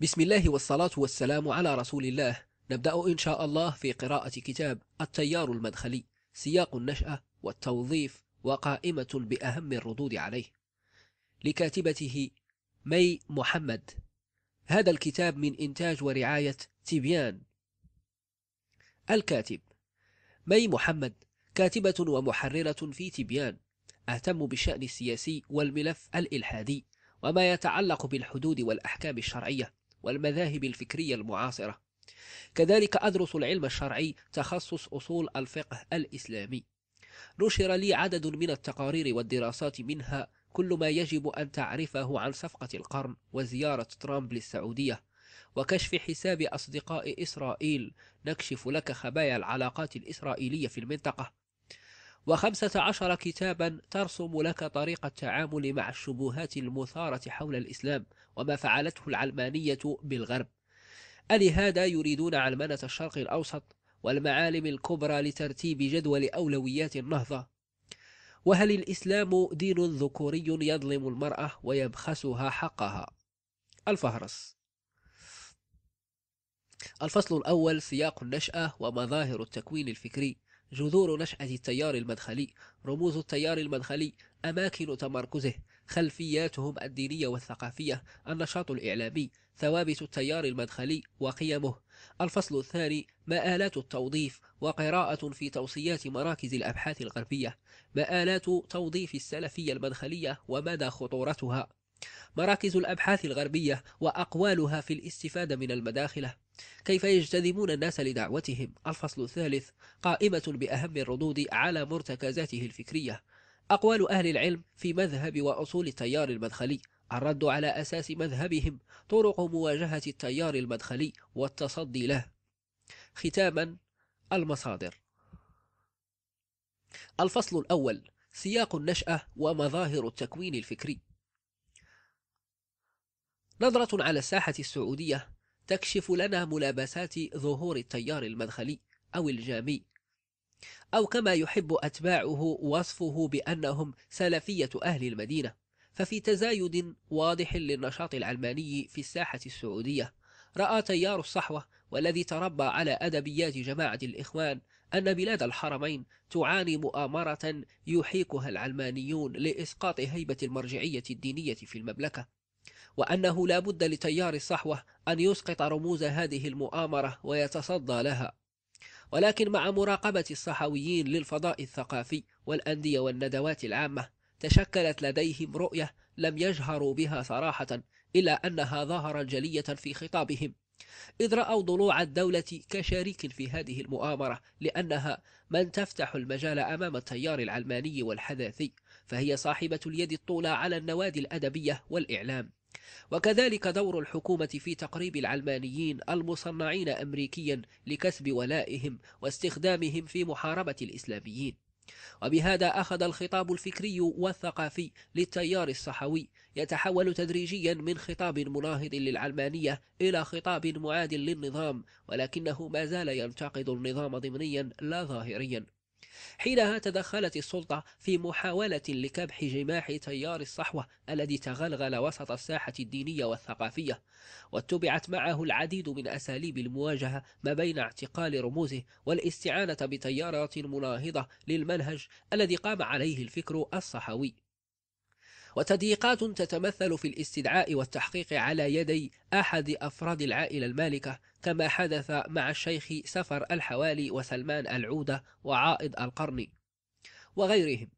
بسم الله والصلاة والسلام على رسول الله نبدأ إن شاء الله في قراءة كتاب التيار المدخلي سياق النشأة والتوظيف وقائمة بأهم الردود عليه لكاتبته مي محمد هذا الكتاب من إنتاج ورعاية تبيان الكاتب مي محمد كاتبة ومحررة في تبيان أهتم بالشأن السياسي والملف الإلحادي وما يتعلق بالحدود والأحكام الشرعية والمذاهب الفكرية المعاصرة كذلك أدرس العلم الشرعي تخصص أصول الفقه الإسلامي نشر لي عدد من التقارير والدراسات منها كل ما يجب أن تعرفه عن صفقة القرن وزيارة ترامب للسعودية وكشف حساب أصدقاء إسرائيل نكشف لك خبايا العلاقات الإسرائيلية في المنطقة وخمسة عشر كتابا ترسم لك طريق التعامل مع الشبهات المثارة حول الإسلام وما فعلته العلمانية بالغرب ألهذا يريدون علمانة الشرق الأوسط والمعالم الكبرى لترتيب جدول أولويات النهضة وهل الإسلام دين ذكوري يظلم المرأة ويبخسها حقها الفهرس الفصل الأول سياق النشأة ومظاهر التكوين الفكري جذور نشأة التيار المدخلي رموز التيار المدخلي أماكن تمركزه خلفياتهم الدينية والثقافية النشاط الإعلامي ثوابت التيار المدخلي وقيمه الفصل الثاني مآلات التوظيف وقراءة في توصيات مراكز الأبحاث الغربية مآلات توظيف السلفية المدخلية ومدى خطورتها مراكز الأبحاث الغربية وأقوالها في الاستفادة من المداخلة كيف يجتذبون الناس لدعوتهم الفصل الثالث قائمة بأهم الردود على مرتكزاته الفكرية أقوال أهل العلم في مذهب وأصول التيار المدخلي الرد على أساس مذهبهم طرق مواجهة التيار المدخلي والتصدي له ختاما المصادر الفصل الأول سياق النشأة ومظاهر التكوين الفكري نظرة على الساحة السعودية تكشف لنا ملابسات ظهور التيار المدخلي أو الجامي أو كما يحب أتباعه وصفه بأنهم سلفية أهل المدينة ففي تزايد واضح للنشاط العلماني في الساحة السعودية رأى تيار الصحوة والذي تربى على أدبيات جماعة الإخوان أن بلاد الحرمين تعاني مؤامرة يحيكها العلمانيون لإسقاط هيبة المرجعية الدينية في المملكة وأنه لا بد لتيار الصحوة أن يسقط رموز هذه المؤامرة ويتصدى لها ولكن مع مراقبة الصحويين للفضاء الثقافي والأندية والندوات العامة تشكلت لديهم رؤية لم يجهروا بها صراحة إلا أنها ظهرت جلية في خطابهم إذ رأوا ضلوع الدولة كشريك في هذه المؤامرة لأنها من تفتح المجال أمام التيار العلماني والحداثي فهي صاحبة اليد الطولى على النوادي الأدبية والإعلام وكذلك دور الحكومة في تقريب العلمانيين المصنعين أمريكيا لكسب ولائهم واستخدامهم في محاربة الإسلاميين وبهذا أخذ الخطاب الفكري والثقافي للتيار الصحوي يتحول تدريجيا من خطاب مناهض للعلمانية إلى خطاب معاد للنظام ولكنه ما زال ينتقد النظام ضمنيا لا ظاهريا حينها تدخلت السلطة في محاولة لكبح جماح تيار الصحوة الذي تغلغل وسط الساحة الدينية والثقافية واتبعت معه العديد من أساليب المواجهة ما بين اعتقال رموزه والاستعانة بتيارات مناهضة للمنهج الذي قام عليه الفكر الصحوي وتضييقات تتمثل في الاستدعاء والتحقيق على يدي أحد أفراد العائلة المالكة كما حدث مع الشيخ سفر الحوالي وسلمان العودة وعائد القرني وغيرهم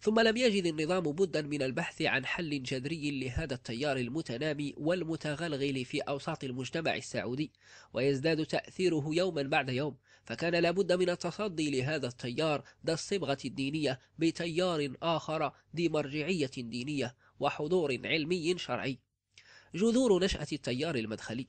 ثم لم يجد النظام بدا من البحث عن حل جذري لهذا التيار المتنامي والمتغلغل في أوساط المجتمع السعودي ويزداد تأثيره يوما بعد يوم فكان لابد من التصدي لهذا التيار ذا الصبغة الدينية بتيار آخر ذي مرجعية دينية وحضور علمي شرعي جذور نشأة التيار المدخلي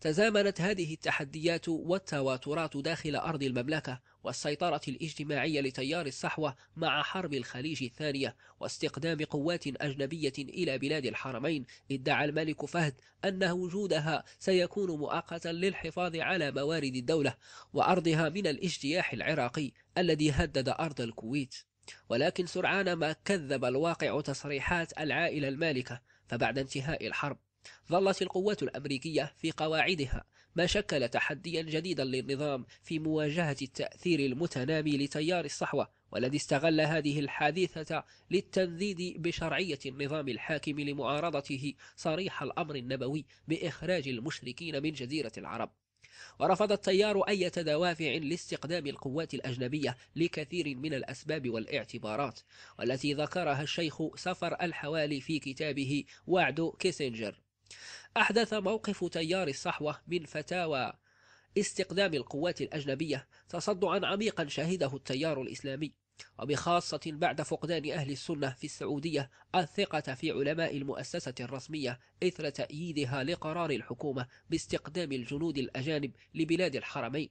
تزامنت هذه التحديات والتواترات داخل أرض المملكة والسيطرة الاجتماعية لتيار الصحوة مع حرب الخليج الثانية واستقدام قوات أجنبية إلى بلاد الحرمين ادعى الملك فهد أن وجودها سيكون مؤقتا للحفاظ على موارد الدولة وأرضها من الاجتياح العراقي الذي هدد أرض الكويت ولكن سرعان ما كذب الواقع تصريحات العائلة المالكة فبعد انتهاء الحرب ظلت القوات الأمريكية في قواعدها ما شكل تحديا جديدا للنظام في مواجهة التأثير المتنامي لتيار الصحوة والذي استغل هذه الحادثة للتنديد بشرعية النظام الحاكم لمعارضته صريح الأمر النبوي بإخراج المشركين من جزيرة العرب ورفض التيار أي دوافع لاستقدام القوات الأجنبية لكثير من الأسباب والاعتبارات والتي ذكرها الشيخ سفر الحوالي في كتابه وعد كيسنجر أحدث موقف تيار الصحوة من فتاوى استقدام القوات الأجنبية تصدعا عميقا شهده التيار الإسلامي وبخاصة بعد فقدان أهل السنة في السعودية الثقة في علماء المؤسسة الرسمية إثر تأييدها لقرار الحكومة باستقدام الجنود الأجانب لبلاد الحرمين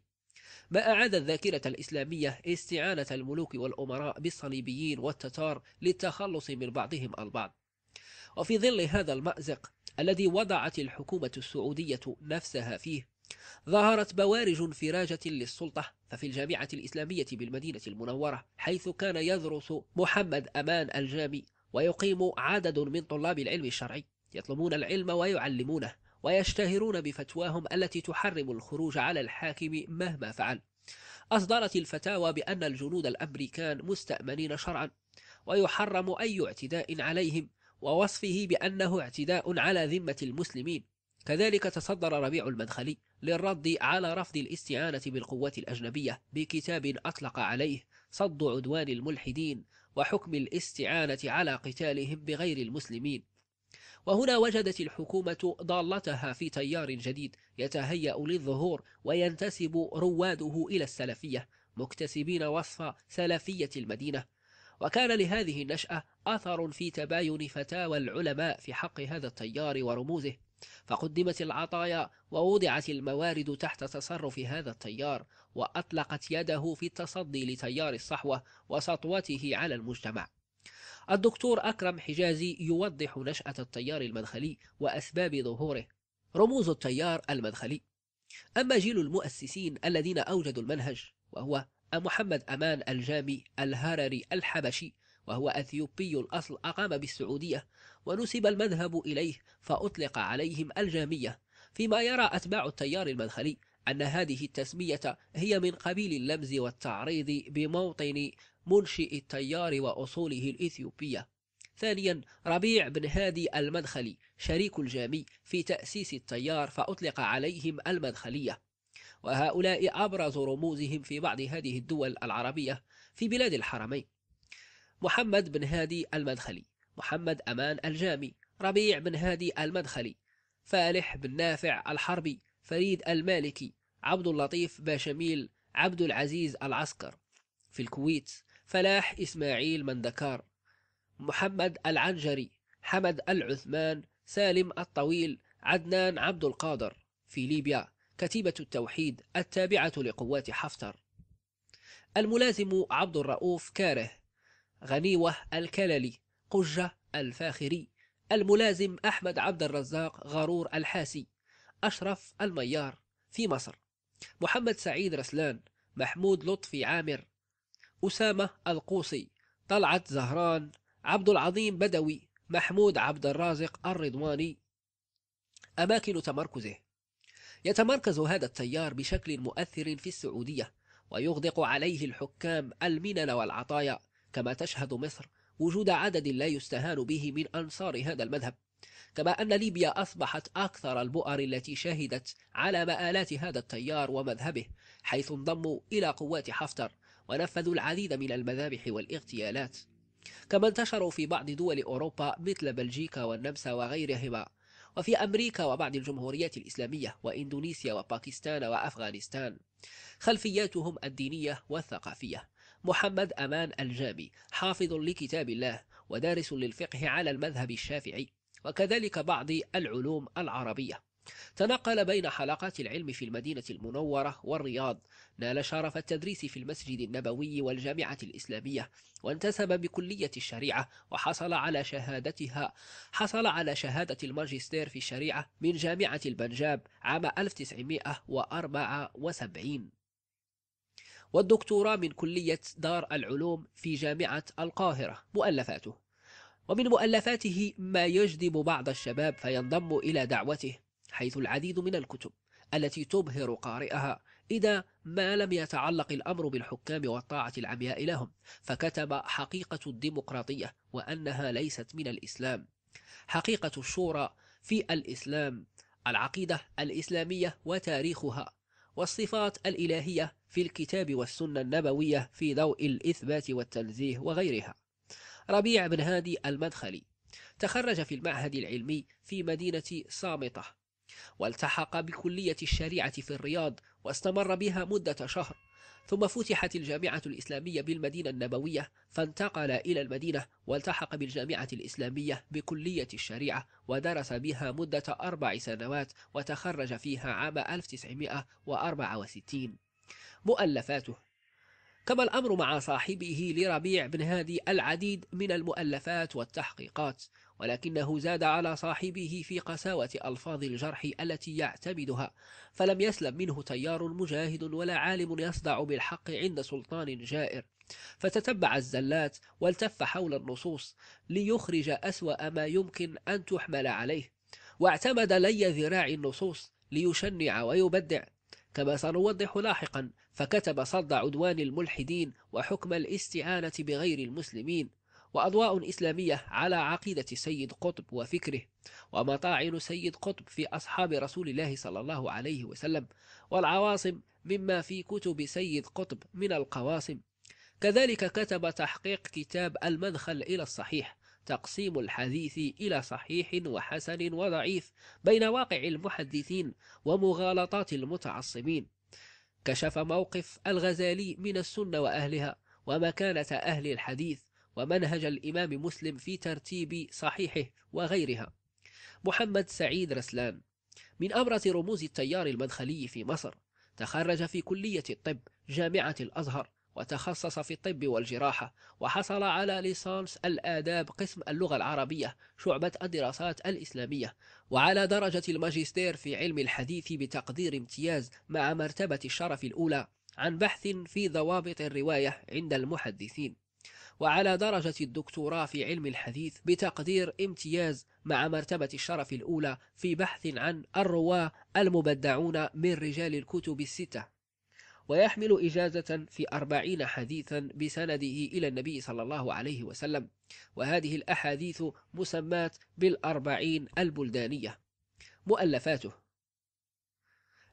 ما أعاد الذاكرة الإسلامية استعانة الملوك والأمراء بالصليبيين والتتار للتخلص من بعضهم البعض وفي ظل هذا المأزق الذي وضعت الحكومة السعودية نفسها فيه ظهرت بوارج انفراجة للسلطة ففي الجامعة الإسلامية بالمدينة المنورة حيث كان يدرس محمد أمان الجامي ويقيم عدد من طلاب العلم الشرعي يطلبون العلم ويعلمونه ويشتهرون بفتواهم التي تحرم الخروج على الحاكم مهما فعل أصدرت الفتاوى بأن الجنود الأمريكان مستأمنين شرعا ويحرم أي اعتداء عليهم ووصفه بأنه اعتداء على ذمة المسلمين كذلك تصدر ربيع المدخلي للرد على رفض الاستعانة بالقوات الأجنبية بكتاب أطلق عليه صد عدوان الملحدين وحكم الاستعانة على قتالهم بغير المسلمين وهنا وجدت الحكومة ضالتها في تيار جديد يتهيأ للظهور وينتسب رواده إلى السلفية مكتسبين وصف سلفية المدينة وكان لهذه النشأة أثر في تباين فتاوى العلماء في حق هذا التيار ورموزه فقدمت العطايا ووضعت الموارد تحت تصرف هذا التيار وأطلقت يده في التصدي لتيار الصحوة وسطوته على المجتمع الدكتور أكرم حجازي يوضح نشأة التيار المدخلي وأسباب ظهوره رموز التيار المدخلي أما جيل المؤسسين الذين أوجدوا المنهج وهو محمد أمان الجامي الهرري الحبشي وهو أثيوبي الأصل أقام بالسعودية ونسب المذهب إليه فأطلق عليهم الجامية فيما يرى أتباع التيار المدخلي أن هذه التسمية هي من قبيل اللمز والتعريض بموطن منشئ التيار وأصوله الإثيوبية ثانيا ربيع بن هادي المدخلي شريك الجامي في تأسيس التيار فأطلق عليهم المدخلية وهؤلاء أبرز رموزهم في بعض هذه الدول العربية في بلاد الحرمين محمد بن هادي المدخلي محمد أمان الجامي ربيع بن هادي المدخلي فالح بن نافع الحربي فريد المالكي عبد اللطيف باشميل عبد العزيز العسكر في الكويت فلاح إسماعيل مندكار محمد العنجري حمد العثمان سالم الطويل عدنان عبد القادر في ليبيا كتيبة التوحيد التابعة لقوات حفتر الملازم عبد الرؤوف كاره غنيوة الكللي قجة الفاخري الملازم أحمد عبد الرزاق غرور الحاسي أشرف الميار في مصر محمد سعيد رسلان محمود لطفي عامر أسامة القوصي طلعت زهران عبد العظيم بدوي محمود عبد الرازق الرضواني أماكن تمركزه يتمركز هذا التيار بشكل مؤثر في السعودية ويغدق عليه الحكام المنن والعطايا كما تشهد مصر وجود عدد لا يستهان به من أنصار هذا المذهب كما أن ليبيا أصبحت أكثر البؤر التي شهدت على مآلات هذا التيار ومذهبه حيث انضموا إلى قوات حفتر ونفذوا العديد من المذابح والاغتيالات كما انتشروا في بعض دول أوروبا مثل بلجيكا والنمسا وغيرهما وفي أمريكا وبعض الجمهوريات الإسلامية وإندونيسيا وباكستان وأفغانستان خلفياتهم الدينية والثقافية محمد أمان الجامي حافظ لكتاب الله ودارس للفقه على المذهب الشافعي وكذلك بعض العلوم العربية تنقل بين حلقات العلم في المدينة المنورة والرياض نال شرف التدريس في المسجد النبوي والجامعة الإسلامية وانتسب بكلية الشريعة وحصل على شهادتها حصل على شهادة الماجستير في الشريعة من جامعة البنجاب عام 1974 والدكتوراه من كلية دار العلوم في جامعة القاهرة مؤلفاته ومن مؤلفاته ما يجذب بعض الشباب فينضم إلى دعوته حيث العديد من الكتب التي تبهر قارئها إذا ما لم يتعلق الأمر بالحكام والطاعة العمياء لهم فكتب حقيقة الديمقراطية وأنها ليست من الإسلام حقيقة الشورى في الإسلام العقيدة الإسلامية وتاريخها والصفات الإلهية في الكتاب والسنة النبوية في ضوء الإثبات والتنزيه وغيرها ربيع بن هادي المدخلي تخرج في المعهد العلمي في مدينة صامتة والتحق بكلية الشريعة في الرياض واستمر بها مدة شهر ثم فتحت الجامعة الإسلامية بالمدينة النبوية فانتقل إلى المدينة والتحق بالجامعة الإسلامية بكلية الشريعة ودرس بها مدة أربع سنوات وتخرج فيها عام 1964 مؤلفاته كما الأمر مع صاحبه لربيع بن هادي العديد من المؤلفات والتحقيقات ولكنه زاد على صاحبه في قساوة ألفاظ الجرح التي يعتمدها فلم يسلم منه تيار مجاهد ولا عالم يصدع بالحق عند سلطان جائر فتتبع الزلات والتف حول النصوص ليخرج أسوأ ما يمكن أن تحمل عليه واعتمد لي ذراع النصوص ليشنع ويبدع كما سنوضح لاحقا فكتب صد عدوان الملحدين وحكم الاستعانة بغير المسلمين وأضواء إسلامية على عقيدة سيد قطب وفكره ومطاعن سيد قطب في أصحاب رسول الله صلى الله عليه وسلم والعواصم مما في كتب سيد قطب من القواسم كذلك كتب تحقيق كتاب المدخل إلى الصحيح تقسيم الحديث إلى صحيح وحسن وضعيف بين واقع المحدثين ومغالطات المتعصبين كشف موقف الغزالي من السنة وأهلها ومكانة أهل الحديث ومنهج الإمام مسلم في ترتيب صحيحه وغيرها محمد سعيد رسلان من أبرز رموز التيار المدخلي في مصر تخرج في كلية الطب جامعة الأزهر وتخصص في الطب والجراحة وحصل على ليسانس الآداب قسم اللغة العربية شعبة الدراسات الإسلامية وعلى درجة الماجستير في علم الحديث بتقدير امتياز مع مرتبة الشرف الأولى عن بحث في ضوابط الرواية عند المحدثين وعلى درجة الدكتوراه في علم الحديث بتقدير امتياز مع مرتبة الشرف الأولى في بحث عن الرواة المبدعون من رجال الكتب الستة ويحمل إجازة في أربعين حديثا بسنده إلى النبي صلى الله عليه وسلم وهذه الأحاديث مسمات بالأربعين البلدانية مؤلفاته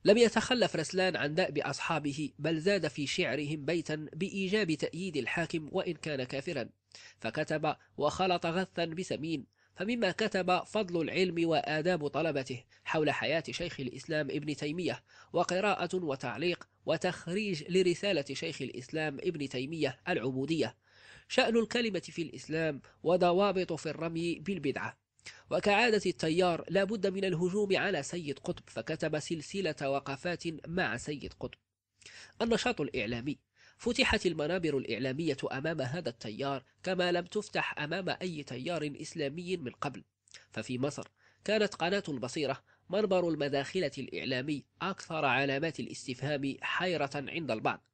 لم يتخلف رسلان عن دأب أصحابه بل زاد في شعرهم بيتا بإيجاب تأييد الحاكم وإن كان كافرا فكتب وخلط غثا بسمين فمما كتب فضل العلم وآداب طلبته حول حياة شيخ الإسلام ابن تيمية وقراءة وتعليق وتخريج لرسالة شيخ الإسلام ابن تيمية العبودية شأن الكلمة في الإسلام وضوابط في الرمي بالبدعة وكعادة التيار لا بد من الهجوم على سيد قطب فكتب سلسلة وقفات مع سيد قطب النشاط الإعلامي فتحت المنابر الإعلامية أمام هذا التيار كما لم تفتح أمام أي تيار إسلامي من قبل ففي مصر كانت قناة البصيرة منبر المداخلة الإعلامي أكثر علامات الاستفهام حيرة عند البعض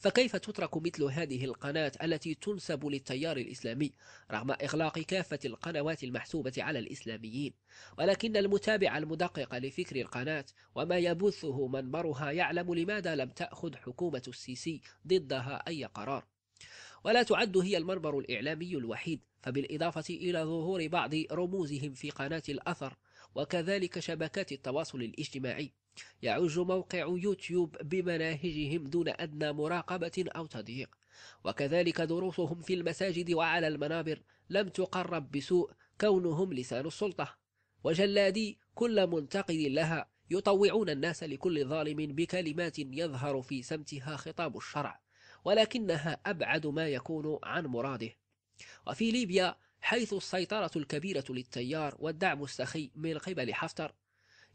فكيف تترك مثل هذه القناة التي تنسب للتيار الإسلامي رغم إغلاق كافة القنوات المحسوبة على الإسلاميين ولكن المتابع المدقق لفكر القناة وما يبثه منبرها يعلم لماذا لم تأخذ حكومة السيسي ضدها أي قرار ولا تعد هي المنبر الإعلامي الوحيد فبالإضافة إلى ظهور بعض رموزهم في قناة الأثر وكذلك شبكات التواصل الاجتماعي يعج موقع يوتيوب بمناهجهم دون أدنى مراقبة أو تضييق وكذلك دروسهم في المساجد وعلى المنابر لم تقرب بسوء كونهم لسان السلطة وجلادي كل منتقد لها يطوعون الناس لكل ظالم بكلمات يظهر في سمتها خطاب الشرع ولكنها أبعد ما يكون عن مراده وفي ليبيا حيث السيطرة الكبيرة للتيار والدعم السخي من قبل حفتر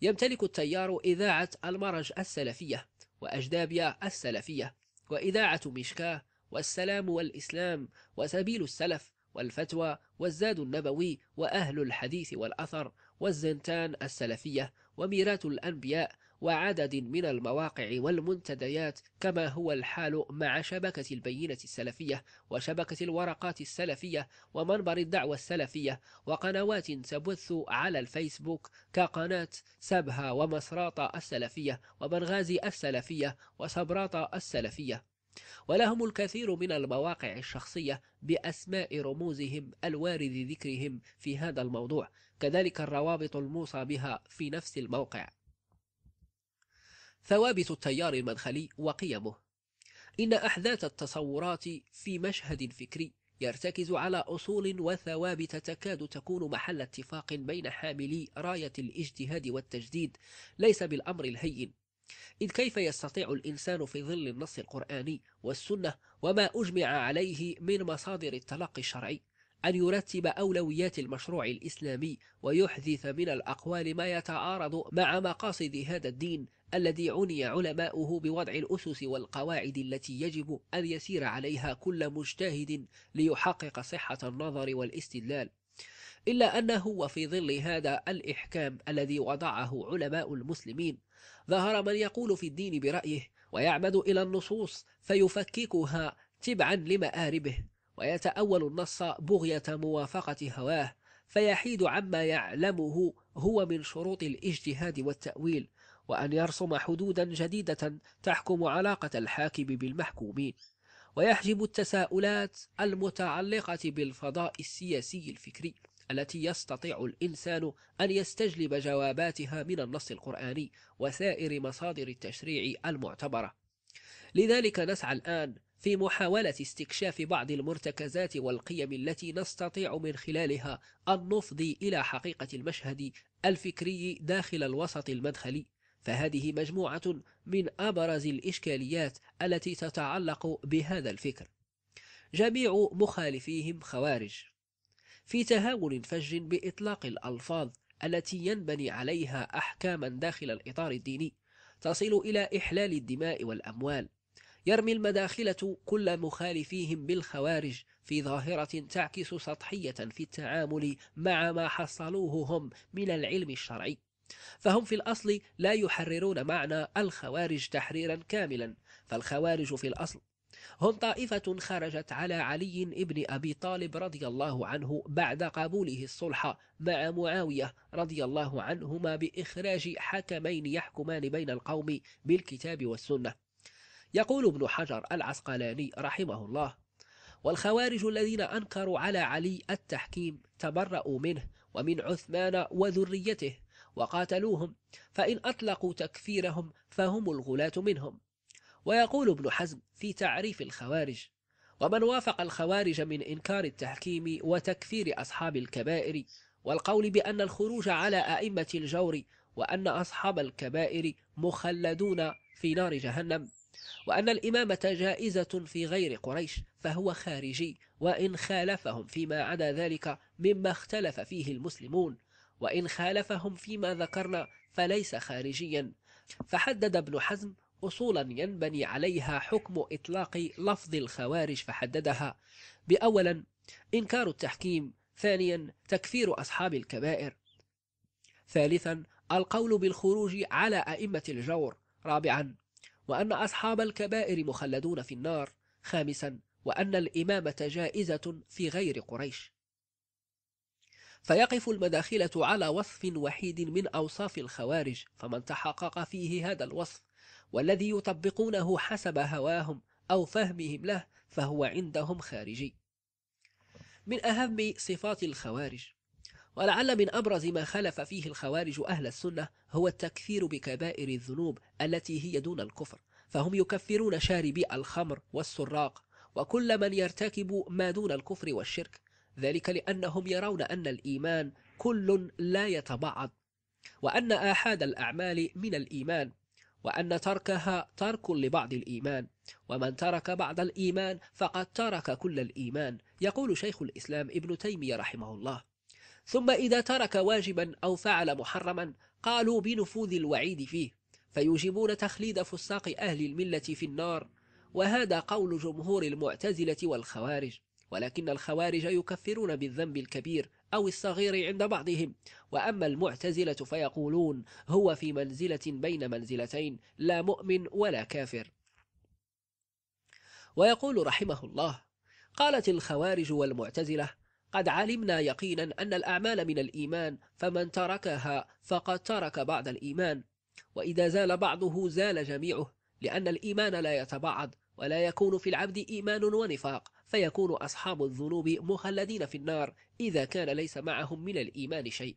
يمتلك التيار إذاعة المرج السلفية وأجدابيا السلفية وإذاعة مشكاة والسلام والإسلام وسبيل السلف والفتوى والزاد النبوي وأهل الحديث والأثر والزنتان السلفية وميراث الأنبياء وعدد من المواقع والمنتديات كما هو الحال مع شبكة البينة السلفية وشبكة الورقات السلفية ومنبر الدعوة السلفية وقنوات تبث على الفيسبوك كقناة سبها ومسراطة السلفية وبنغازي السلفية وصبراطة السلفية ولهم الكثير من المواقع الشخصية بأسماء رموزهم الوارد ذكرهم في هذا الموضوع كذلك الروابط الموصى بها في نفس الموقع ثوابت التيار المدخلي وقيمه إن أحداث التصورات في مشهد فكري يرتكز على أصول وثوابت تكاد تكون محل اتفاق بين حاملي راية الاجتهاد والتجديد ليس بالأمر الهين إذ كيف يستطيع الإنسان في ظل النص القرآني والسنة وما أجمع عليه من مصادر التلقي الشرعي أن يرتب أولويات المشروع الإسلامي ويحدث من الأقوال ما يتعارض مع مقاصد هذا الدين الذي عني علماؤه بوضع الأسس والقواعد التي يجب أن يسير عليها كل مجتهد ليحقق صحة النظر والاستدلال إلا أنه وفي ظل هذا الإحكام الذي وضعه علماء المسلمين ظهر من يقول في الدين برأيه ويعمد إلى النصوص فيفككها تبعا لمآربه ويتأول النص بغية موافقة هواه فيحيد عما يعلمه هو من شروط الاجتهاد والتأويل وأن يرسم حدودا جديدة تحكم علاقة الحاكم بالمحكومين ويحجب التساؤلات المتعلقة بالفضاء السياسي الفكري التي يستطيع الإنسان أن يستجلب جواباتها من النص القرآني وسائر مصادر التشريع المعتبرة لذلك نسعى الآن في محاولة استكشاف بعض المرتكزات والقيم التي نستطيع من خلالها أن نفضي إلى حقيقة المشهد الفكري داخل الوسط المدخلي فهذه مجموعة من أبرز الإشكاليات التي تتعلق بهذا الفكر جميع مخالفيهم خوارج في تهاون فج بإطلاق الألفاظ التي ينبني عليها أحكاما داخل الإطار الديني تصل إلى إحلال الدماء والأموال يرمي المداخلة كل مخالفيهم بالخوارج في ظاهرة تعكس سطحية في التعامل مع ما حصلوه هم من العلم الشرعي فهم في الأصل لا يحررون معنى الخوارج تحريرا كاملا فالخوارج في الأصل هم طائفة خرجت على علي بن أبي طالب رضي الله عنه بعد قبوله الصلح مع معاوية رضي الله عنهما بإخراج حكمين يحكمان بين القوم بالكتاب والسنة يقول ابن حجر العسقلاني رحمه الله والخوارج الذين أنكروا على علي التحكيم تبرأوا منه ومن عثمان وذريته وقاتلوهم فإن أطلقوا تكفيرهم فهم الغلاة منهم ويقول ابن حزم في تعريف الخوارج ومن وافق الخوارج من إنكار التحكيم وتكفير أصحاب الكبائر والقول بأن الخروج على أئمة الجور وأن أصحاب الكبائر مخلدون في نار جهنم وأن الإمامة جائزة في غير قريش فهو خارجي وإن خالفهم فيما عدا ذلك مما اختلف فيه المسلمون وإن خالفهم فيما ذكرنا فليس خارجيا فحدد ابن حزم أصولا ينبني عليها حكم إطلاق لفظ الخوارج فحددها بأولا إنكار التحكيم ثانيا تكفير أصحاب الكبائر ثالثا القول بالخروج على أئمة الجور رابعا وأن أصحاب الكبائر مخلدون في النار خامسا وأن الإمامة جائزة في غير قريش فيقف المداخلة على وصف وحيد من أوصاف الخوارج فمن تحقق فيه هذا الوصف والذي يطبقونه حسب هواهم أو فهمهم له فهو عندهم خارجي من أهم صفات الخوارج ولعل من أبرز ما خلف فيه الخوارج أهل السنة هو التكفير بكبائر الذنوب التي هي دون الكفر فهم يكفرون شاربي الخمر والسراق وكل من يرتكب ما دون الكفر والشرك ذلك لأنهم يرون أن الإيمان كل لا يتبعض وأن آحاد الأعمال من الإيمان وأن تركها ترك لبعض الإيمان ومن ترك بعض الإيمان فقد ترك كل الإيمان يقول شيخ الإسلام ابن تيمية رحمه الله ثم إذا ترك واجبا أو فعل محرما قالوا بنفوذ الوعيد فيه فيوجبون تخليد فساق أهل الملة في النار وهذا قول جمهور المعتزلة والخوارج ولكن الخوارج يكفرون بالذنب الكبير أو الصغير عند بعضهم وأما المعتزلة فيقولون هو في منزلة بين منزلتين لا مؤمن ولا كافر ويقول رحمه الله قالت الخوارج والمعتزلة قد علمنا يقينا أن الأعمال من الإيمان فمن تركها فقد ترك بعض الإيمان وإذا زال بعضه زال جميعه لأن الإيمان لا يتبعض ولا يكون في العبد إيمان ونفاق فيكون أصحاب الذنوب مخلدين في النار إذا كان ليس معهم من الإيمان شيء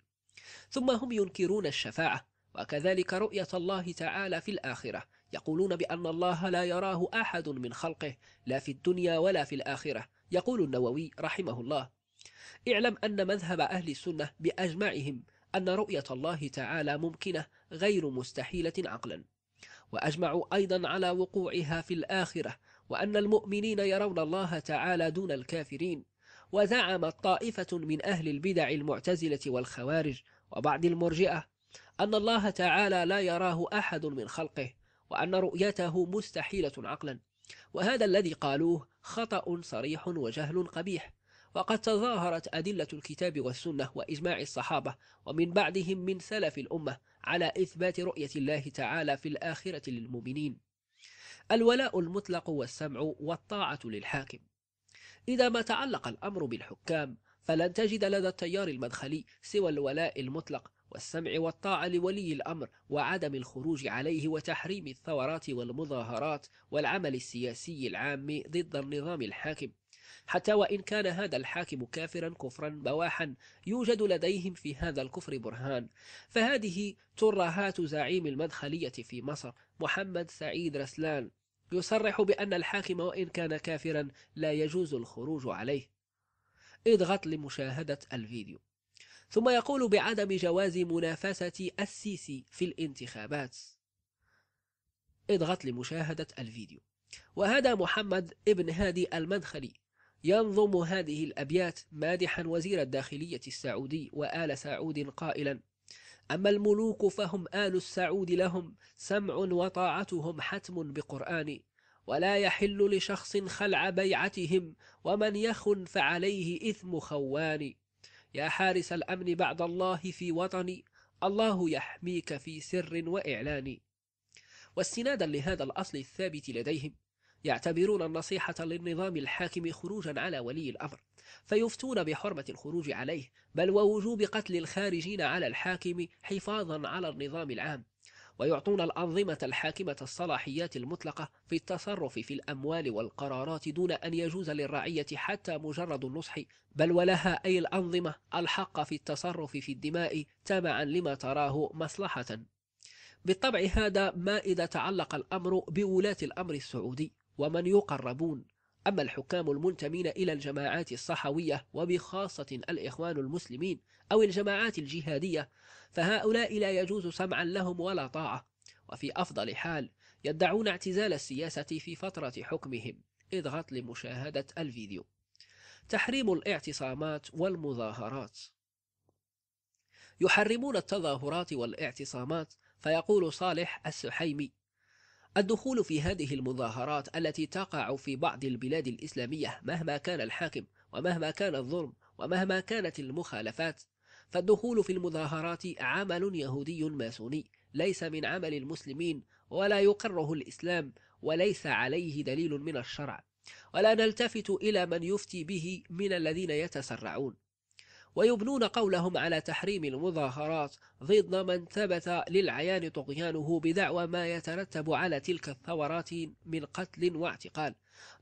ثم هم ينكرون الشفاعة وكذلك رؤية الله تعالى في الآخرة يقولون بأن الله لا يراه أحد من خلقه لا في الدنيا ولا في الآخرة يقول النووي رحمه الله اعلم أن مذهب أهل السنة بأجمعهم أن رؤية الله تعالى ممكنة غير مستحيلة عقلا وأجمعوا أيضا على وقوعها في الآخرة وأن المؤمنين يرون الله تعالى دون الكافرين وزعمت طائفة من أهل البدع المعتزلة والخوارج وبعض المرجئة أن الله تعالى لا يراه أحد من خلقه وأن رؤيته مستحيلة عقلا وهذا الذي قالوه خطأ صريح وجهل قبيح وقد تظاهرت أدلة الكتاب والسنة وإجماع الصحابة ومن بعدهم من سلف الأمة على إثبات رؤية الله تعالى في الآخرة للمؤمنين الولاء المطلق والسمع والطاعة للحاكم إذا ما تعلق الأمر بالحكام فلن تجد لدى التيار المدخلي سوى الولاء المطلق والسمع والطاعة لولي الأمر وعدم الخروج عليه وتحريم الثورات والمظاهرات والعمل السياسي العام ضد النظام الحاكم حتى وإن كان هذا الحاكم كافرا كفرا بواحا يوجد لديهم في هذا الكفر برهان فهذه ترهات زعيم المدخلية في مصر محمد سعيد رسلان يصرح بأن الحاكم وإن كان كافرا لا يجوز الخروج عليه اضغط لمشاهدة الفيديو ثم يقول بعدم جواز منافسة السيسي في الانتخابات اضغط لمشاهدة الفيديو وهذا محمد ابن هادي المدخلي ينظم هذه الأبيات مادحا وزير الداخلية السعودي وآل سعود قائلا أما الملوك فهم آل السعود لهم سمع وطاعتهم حتم بقرآن ولا يحل لشخص خلع بيعتهم ومن يخن فعليه إثم خوان يا حارس الأمن بعد الله في وطني الله يحميك في سر وإعلان واستنادا لهذا الأصل الثابت لديهم يعتبرون النصيحة للنظام الحاكم خروجا على ولي الأمر فيفتون بحرمة الخروج عليه بل ووجوب قتل الخارجين على الحاكم حفاظا على النظام العام ويعطون الأنظمة الحاكمة الصلاحيات المطلقة في التصرف في الأموال والقرارات دون أن يجوز للرعية حتى مجرد النصح بل ولها أي الأنظمة الحق في التصرف في الدماء تبعا لما تراه مصلحة بالطبع هذا ما إذا تعلق الأمر بولاة الأمر السعودي ومن يقربون أما الحكام المنتمين إلى الجماعات الصحوية وبخاصة الإخوان المسلمين أو الجماعات الجهادية فهؤلاء لا يجوز سمعا لهم ولا طاعة وفي أفضل حال يدعون اعتزال السياسة في فترة حكمهم اضغط لمشاهدة الفيديو تحريم الاعتصامات والمظاهرات يحرمون التظاهرات والاعتصامات فيقول صالح السحيمي الدخول في هذه المظاهرات التي تقع في بعض البلاد الإسلامية مهما كان الحاكم ومهما كان الظلم ومهما كانت المخالفات فالدخول في المظاهرات عمل يهودي ماسوني ليس من عمل المسلمين ولا يقره الإسلام وليس عليه دليل من الشرع ولا نلتفت إلى من يفتي به من الذين يتسرعون ويبنون قولهم على تحريم المظاهرات ضد من ثبت للعيان طغيانه بدعوى ما يترتب على تلك الثورات من قتل واعتقال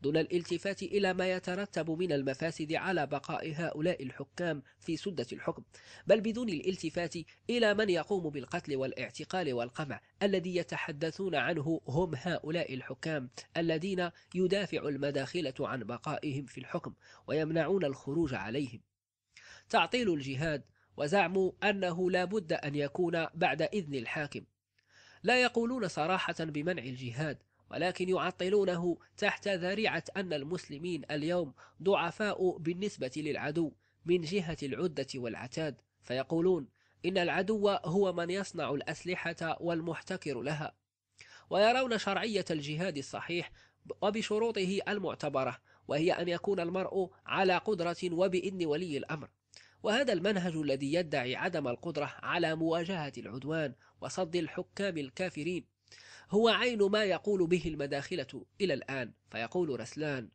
دون الالتفات إلى ما يترتب من المفاسد على بقاء هؤلاء الحكام في سدة الحكم بل بدون الالتفات إلى من يقوم بالقتل والاعتقال والقمع الذي يتحدثون عنه هم هؤلاء الحكام الذين يدافع المداخلة عن بقائهم في الحكم ويمنعون الخروج عليهم تعطيل الجهاد وزعم أنه لا بد أن يكون بعد إذن الحاكم لا يقولون صراحة بمنع الجهاد ولكن يعطلونه تحت ذريعة أن المسلمين اليوم ضعفاء بالنسبة للعدو من جهة العدة والعتاد فيقولون إن العدو هو من يصنع الأسلحة والمحتكر لها ويرون شرعية الجهاد الصحيح وبشروطه المعتبرة وهي أن يكون المرء على قدرة وبإذن ولي الأمر وهذا المنهج الذي يدعي عدم القدرة على مواجهة العدوان وصد الحكام الكافرين هو عين ما يقول به المداخلة إلى الآن فيقول رسلان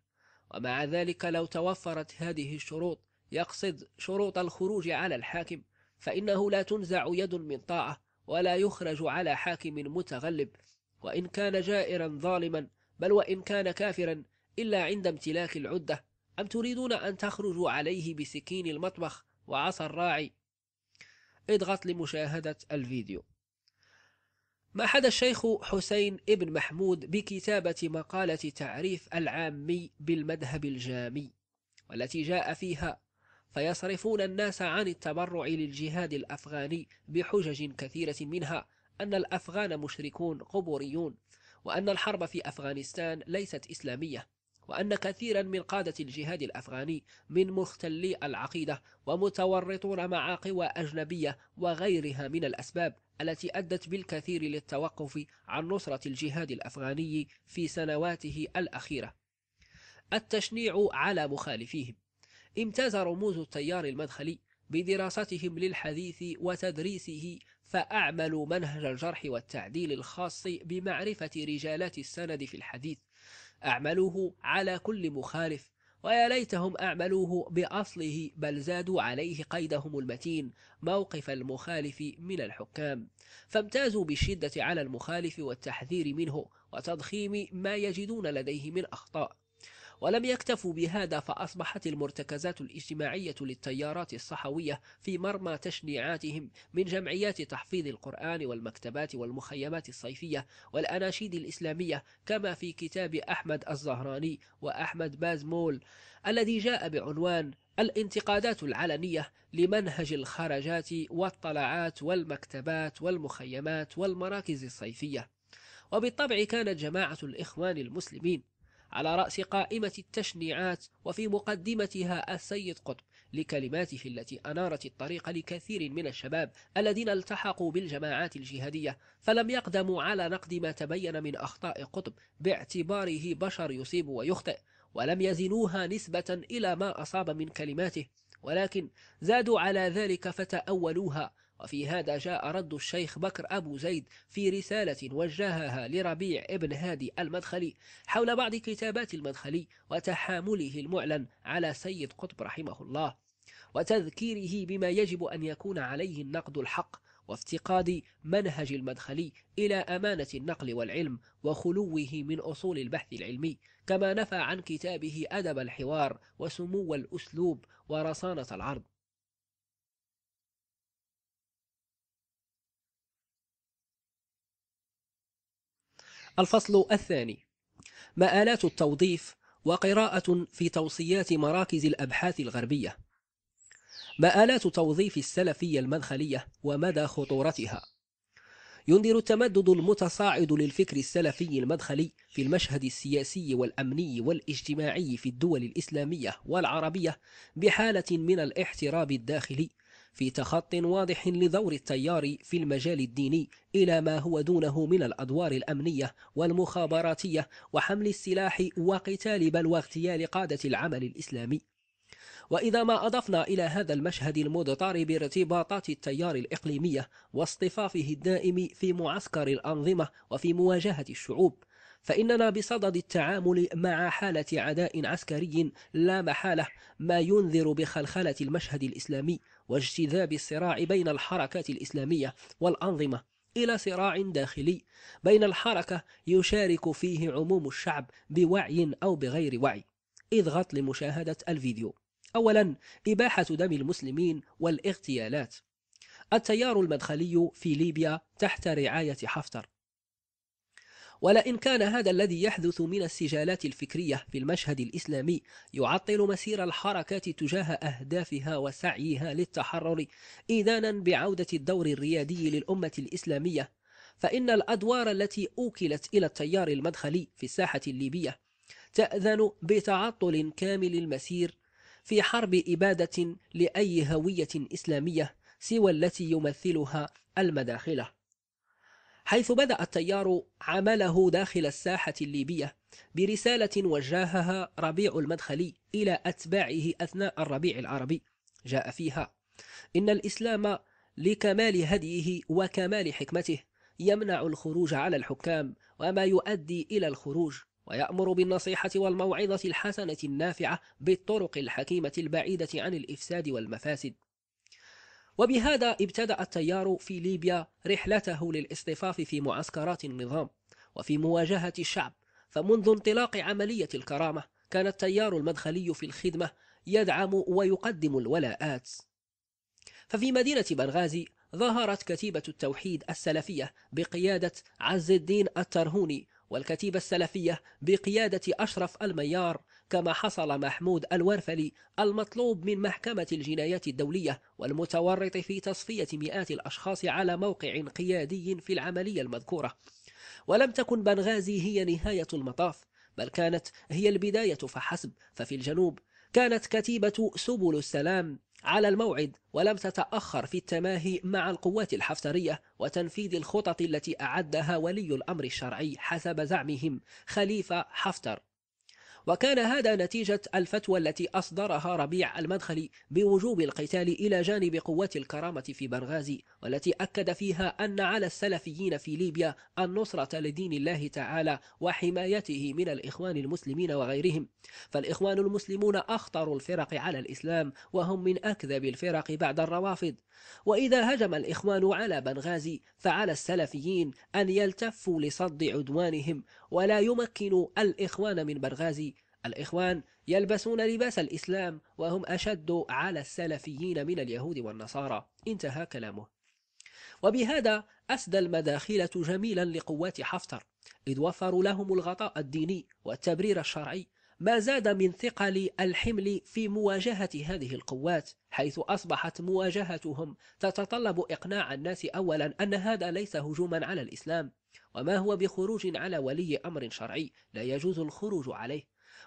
ومع ذلك لو توفرت هذه الشروط يقصد شروط الخروج على الحاكم فإنه لا تنزع يد من طاعة ولا يخرج على حاكم متغلب وإن كان جائرا ظالما بل وإن كان كافرا إلا عند امتلاك العدة أم تريدون أن تخرجوا عليه بسكين المطبخ وعصا الراعي اضغط لمشاهدة الفيديو ما حد الشيخ حسين ابن محمود بكتابة مقالة تعريف العامي بالمذهب الجامي والتي جاء فيها فيصرفون الناس عن التبرع للجهاد الأفغاني بحجج كثيرة منها أن الأفغان مشركون قبوريون وأن الحرب في أفغانستان ليست إسلامية وأن كثيرا من قادة الجهاد الأفغاني من مختلي العقيدة ومتورطون مع قوى أجنبية وغيرها من الأسباب التي أدت بالكثير للتوقف عن نصرة الجهاد الأفغاني في سنواته الأخيرة التشنيع على مخالفيهم امتاز رموز التيار المدخلي بدراستهم للحديث وتدريسه فأعملوا منهج الجرح والتعديل الخاص بمعرفة رجالات السند في الحديث أعملوه على كل مخالف ويا ليتهم أعملوه بأصله بل زادوا عليه قيدهم المتين موقف المخالف من الحكام فامتازوا بالشدة على المخالف والتحذير منه وتضخيم ما يجدون لديه من أخطاء ولم يكتفوا بهذا فأصبحت المرتكزات الاجتماعية للتيارات الصحوية في مرمى تشنيعاتهم من جمعيات تحفيظ القرآن والمكتبات والمخيمات الصيفية والأناشيد الإسلامية كما في كتاب أحمد الزهراني وأحمد بازمول الذي جاء بعنوان الانتقادات العلنية لمنهج الخرجات والطلعات والمكتبات والمخيمات والمراكز الصيفية وبالطبع كانت جماعة الإخوان المسلمين على رأس قائمة التشنيعات وفي مقدمتها السيد قطب لكلماته التي أنارت الطريق لكثير من الشباب الذين التحقوا بالجماعات الجهادية فلم يقدموا على نقد ما تبين من أخطاء قطب باعتباره بشر يصيب ويخطئ ولم يزنوها نسبة إلى ما أصاب من كلماته ولكن زادوا على ذلك فتأولوها وفي هذا جاء رد الشيخ بكر أبو زيد في رسالة وجهها لربيع ابن هادي المدخلي حول بعض كتابات المدخلي وتحامله المعلن على سيد قطب رحمه الله وتذكيره بما يجب أن يكون عليه النقد الحق وافتقاد منهج المدخلي إلى أمانة النقل والعلم وخلوه من أصول البحث العلمي كما نفى عن كتابه أدب الحوار وسمو الأسلوب ورصانة العرض الفصل الثاني مآلات التوظيف وقراءة في توصيات مراكز الأبحاث الغربية مآلات توظيف السلفية المدخلية ومدى خطورتها ينذر التمدد المتصاعد للفكر السلفي المدخلي في المشهد السياسي والأمني والاجتماعي في الدول الإسلامية والعربية بحالة من الاحتراب الداخلي في تخط واضح لدور التيار في المجال الديني إلى ما هو دونه من الأدوار الأمنية والمخابراتية وحمل السلاح وقتال بل واغتيال قادة العمل الإسلامي وإذا ما أضفنا إلى هذا المشهد المضطر بارتباطات التيار الإقليمية واصطفافه الدائم في معسكر الأنظمة وفي مواجهة الشعوب فإننا بصدد التعامل مع حالة عداء عسكري لا محالة ما ينذر بخلخلة المشهد الإسلامي واجتذاب الصراع بين الحركات الإسلامية والأنظمة إلى صراع داخلي بين الحركة يشارك فيه عموم الشعب بوعي أو بغير وعي اضغط لمشاهدة الفيديو أولا إباحة دم المسلمين والاغتيالات التيار المدخلي في ليبيا تحت رعاية حفتر ولئن كان هذا الذي يحدث من السجالات الفكرية في المشهد الإسلامي يعطل مسير الحركات تجاه أهدافها وسعيها للتحرر إذانا بعودة الدور الريادي للأمة الإسلامية فإن الأدوار التي أوكلت إلى التيار المدخلي في الساحة الليبية تأذن بتعطل كامل المسير في حرب إبادة لأي هوية إسلامية سوى التي يمثلها المداخلة حيث بدأ التيار عمله داخل الساحة الليبية برسالة وجهها ربيع المدخلي إلى أتباعه أثناء الربيع العربي جاء فيها إن الإسلام لكمال هديه وكمال حكمته يمنع الخروج على الحكام وما يؤدي إلى الخروج ويأمر بالنصيحة والموعظة الحسنة النافعة بالطرق الحكيمة البعيدة عن الإفساد والمفاسد وبهذا ابتدأ التيار في ليبيا رحلته للاصطفاف في معسكرات النظام وفي مواجهة الشعب فمنذ انطلاق عملية الكرامة كان التيار المدخلي في الخدمة يدعم ويقدم الولاءات ففي مدينة بنغازي ظهرت كتيبة التوحيد السلفية بقيادة عز الدين الترهوني والكتيبة السلفية بقيادة أشرف الميار كما حصل محمود الورفلي المطلوب من محكمة الجنايات الدولية والمتورط في تصفية مئات الأشخاص على موقع قيادي في العملية المذكورة ولم تكن بنغازي هي نهاية المطاف بل كانت هي البداية فحسب ففي الجنوب كانت كتيبة سبل السلام على الموعد ولم تتأخر في التماهي مع القوات الحفترية وتنفيذ الخطط التي أعدها ولي الأمر الشرعي حسب زعمهم خليفة حفتر وكان هذا نتيجة الفتوى التي أصدرها ربيع المدخلي بوجوب القتال إلى جانب قوات الكرامة في بنغازي والتي أكد فيها أن على السلفيين في ليبيا النصرة لدين الله تعالى وحمايته من الإخوان المسلمين وغيرهم فالإخوان المسلمون أخطر الفرق على الإسلام وهم من أكذب الفرق بعد الروافض وإذا هجم الإخوان على بنغازي فعلى السلفيين أن يلتفوا لصد عدوانهم ولا يمكنوا الإخوان من بنغازي الإخوان يلبسون لباس الإسلام وهم أشد على السلفيين من اليهود والنصارى انتهى كلامه وبهذا أسدى المداخلة جميلا لقوات حفتر إذ وفروا لهم الغطاء الديني والتبرير الشرعي ما زاد من ثقل الحمل في مواجهة هذه القوات حيث أصبحت مواجهتهم تتطلب إقناع الناس أولا أن هذا ليس هجوما على الإسلام وما هو بخروج على ولي أمر شرعي لا يجوز الخروج عليه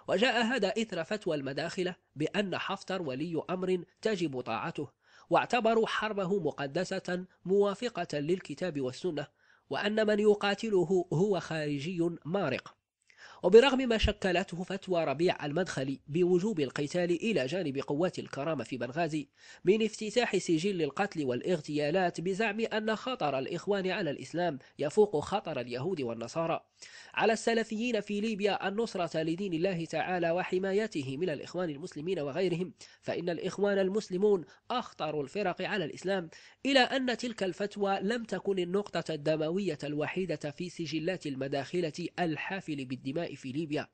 وجاء هذا إثر فتوى المداخلة بأن حفتر ولي أمر تجب طاعته واعتبروا حربه مقدسة موافقة للكتاب والسنة وأن من يقاتله هو خارجي مارق وبرغم ما شكلته فتوى ربيع المدخلي بوجوب القتال إلى جانب قوات الكرامة في بنغازي من افتتاح سجل القتل والاغتيالات بزعم أن خطر الإخوان على الإسلام يفوق خطر اليهود والنصارى على السلفيين في ليبيا النصرة لدين الله تعالى وحمايته من الإخوان المسلمين وغيرهم فإن الإخوان المسلمون أخطر الفرق على الإسلام إلى أن تلك الفتوى لم تكن النقطة الدموية الوحيدة في سجلات المداخلة الحافل بالدماء في ليبيا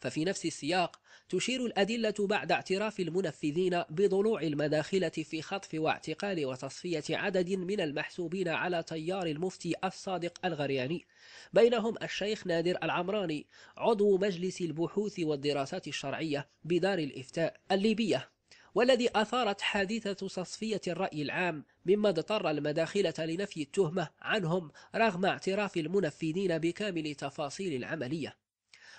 ففي نفس السياق تشير الأدلة بعد اعتراف المنفذين بضلوع المداخلة في خطف واعتقال وتصفية عدد من المحسوبين على تيار المفتي الصادق الغرياني بينهم الشيخ نادر العمراني عضو مجلس البحوث والدراسات الشرعية بدار الإفتاء الليبية والذي أثارت حادثة تصفية الرأي العام مما اضطر المداخلة لنفي التهمة عنهم رغم اعتراف المنفذين بكامل تفاصيل العملية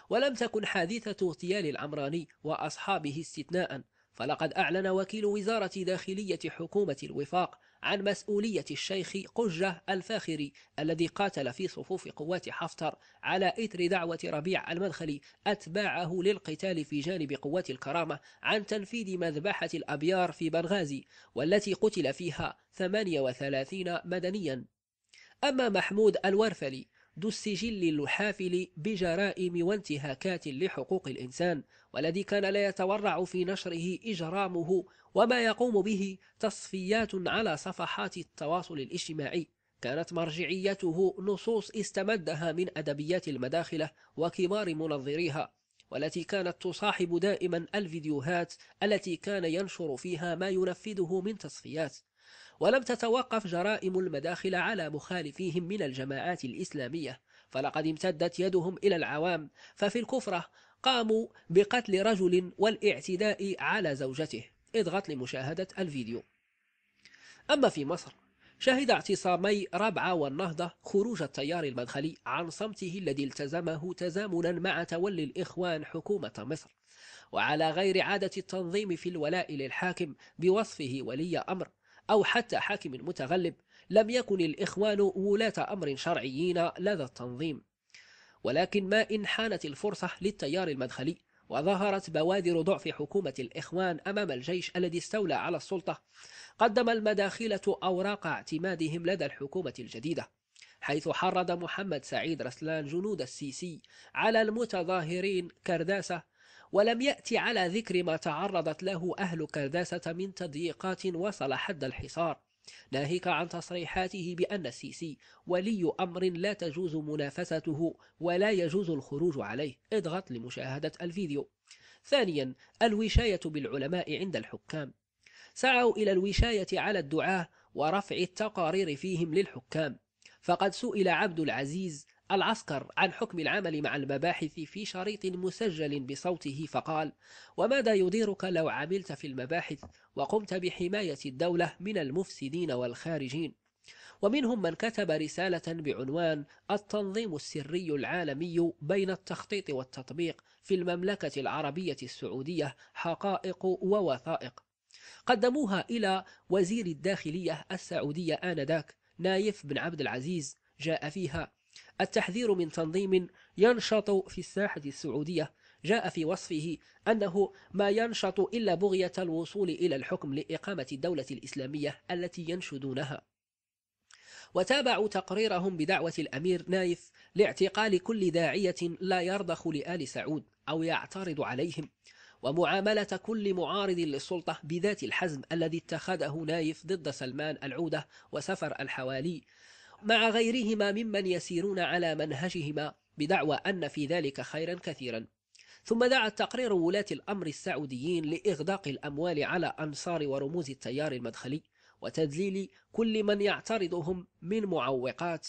ولم تكن حادثة اغتيال العمراني وأصحابه استثناء فلقد أعلن وكيل وزارة داخلية حكومة الوفاق عن مسؤولية الشيخ قجة الفاخري الذي قاتل في صفوف قوات حفتر على إثر دعوة ربيع المدخلي أتباعه للقتال في جانب قوات الكرامة عن تنفيذ مذبحة الأبيار في بنغازي والتي قتل فيها 38 مدنيا أما محمود الورفلي ذو السجل الحافل بجرائم وانتهاكات لحقوق الإنسان والذي كان لا يتورع في نشره إجرامه وما يقوم به تصفيات على صفحات التواصل الاجتماعي كانت مرجعيته نصوص استمدها من أدبيات المداخلة وكبار منظريها والتي كانت تصاحب دائما الفيديوهات التي كان ينشر فيها ما ينفذه من تصفيات ولم تتوقف جرائم المداخل على مخالفيهم من الجماعات الإسلامية فلقد امتدت يدهم إلى العوام ففي الكفرة قاموا بقتل رجل والاعتداء على زوجته اضغط لمشاهدة الفيديو أما في مصر شهد اعتصامي ربعة والنهضة خروج التيار المدخلي عن صمته الذي التزمه تزامنا مع تولي الإخوان حكومة مصر وعلى غير عادة التنظيم في الولاء للحاكم بوصفه ولي أمر أو حتى حاكم متغلب لم يكن الإخوان ولاة أمر شرعيين لدى التنظيم ولكن ما إن حانت الفرصة للتيار المدخلي وظهرت بوادر ضعف حكومة الإخوان أمام الجيش الذي استولى على السلطة قدم المداخلة أوراق اعتمادهم لدى الحكومة الجديدة حيث حرض محمد سعيد رسلان جنود السيسي على المتظاهرين كرداسة ولم يأتي على ذكر ما تعرضت له أهل كرداسة من تضييقات وصل حد الحصار ناهيك عن تصريحاته بأن السيسي ولي أمر لا تجوز منافسته ولا يجوز الخروج عليه اضغط لمشاهدة الفيديو ثانيا الوشاية بالعلماء عند الحكام سعوا إلى الوشاية على الدعاة ورفع التقارير فيهم للحكام فقد سئل عبد العزيز العسكر عن حكم العمل مع المباحث في شريط مسجل بصوته فقال وماذا يديرك لو عملت في المباحث وقمت بحماية الدولة من المفسدين والخارجين ومنهم من كتب رسالة بعنوان التنظيم السري العالمي بين التخطيط والتطبيق في المملكة العربية السعودية حقائق ووثائق قدموها إلى وزير الداخلية السعودية آنذاك نايف بن عبد العزيز جاء فيها التحذير من تنظيم ينشط في الساحة السعودية جاء في وصفه أنه ما ينشط إلا بغية الوصول إلى الحكم لإقامة الدولة الإسلامية التي ينشدونها وتابعوا تقريرهم بدعوة الأمير نايف لاعتقال كل داعية لا يرضخ لآل سعود أو يعترض عليهم ومعاملة كل معارض للسلطة بذات الحزم الذي اتخذه نايف ضد سلمان العودة وسفر الحوالي مع غيرهما ممن يسيرون على منهجهما بدعوى أن في ذلك خيرا كثيرا ثم دعا التقرير ولاة الأمر السعوديين لإغداق الأموال على أنصار ورموز التيار المدخلي وتذليل كل من يعترضهم من معوقات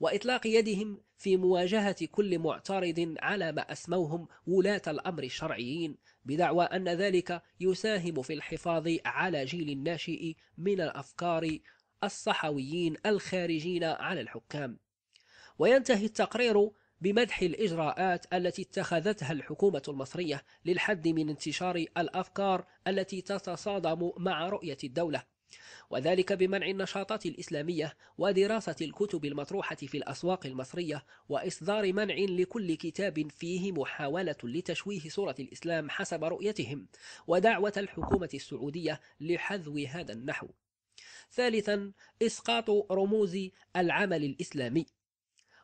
وإطلاق يدهم في مواجهة كل معترض على ما أسموهم ولاة الأمر الشرعيين بدعوى أن ذلك يساهم في الحفاظ على جيل الناشئ من الأفكار الصحويين الخارجين على الحكام وينتهي التقرير بمدح الإجراءات التي اتخذتها الحكومة المصرية للحد من انتشار الأفكار التي تتصادم مع رؤية الدولة وذلك بمنع النشاطات الإسلامية ودراسة الكتب المطروحة في الأسواق المصرية وإصدار منع لكل كتاب فيه محاولة لتشويه صورة الإسلام حسب رؤيتهم ودعوة الحكومة السعودية لحذو هذا النحو ثالثا إسقاط رموز العمل الإسلامي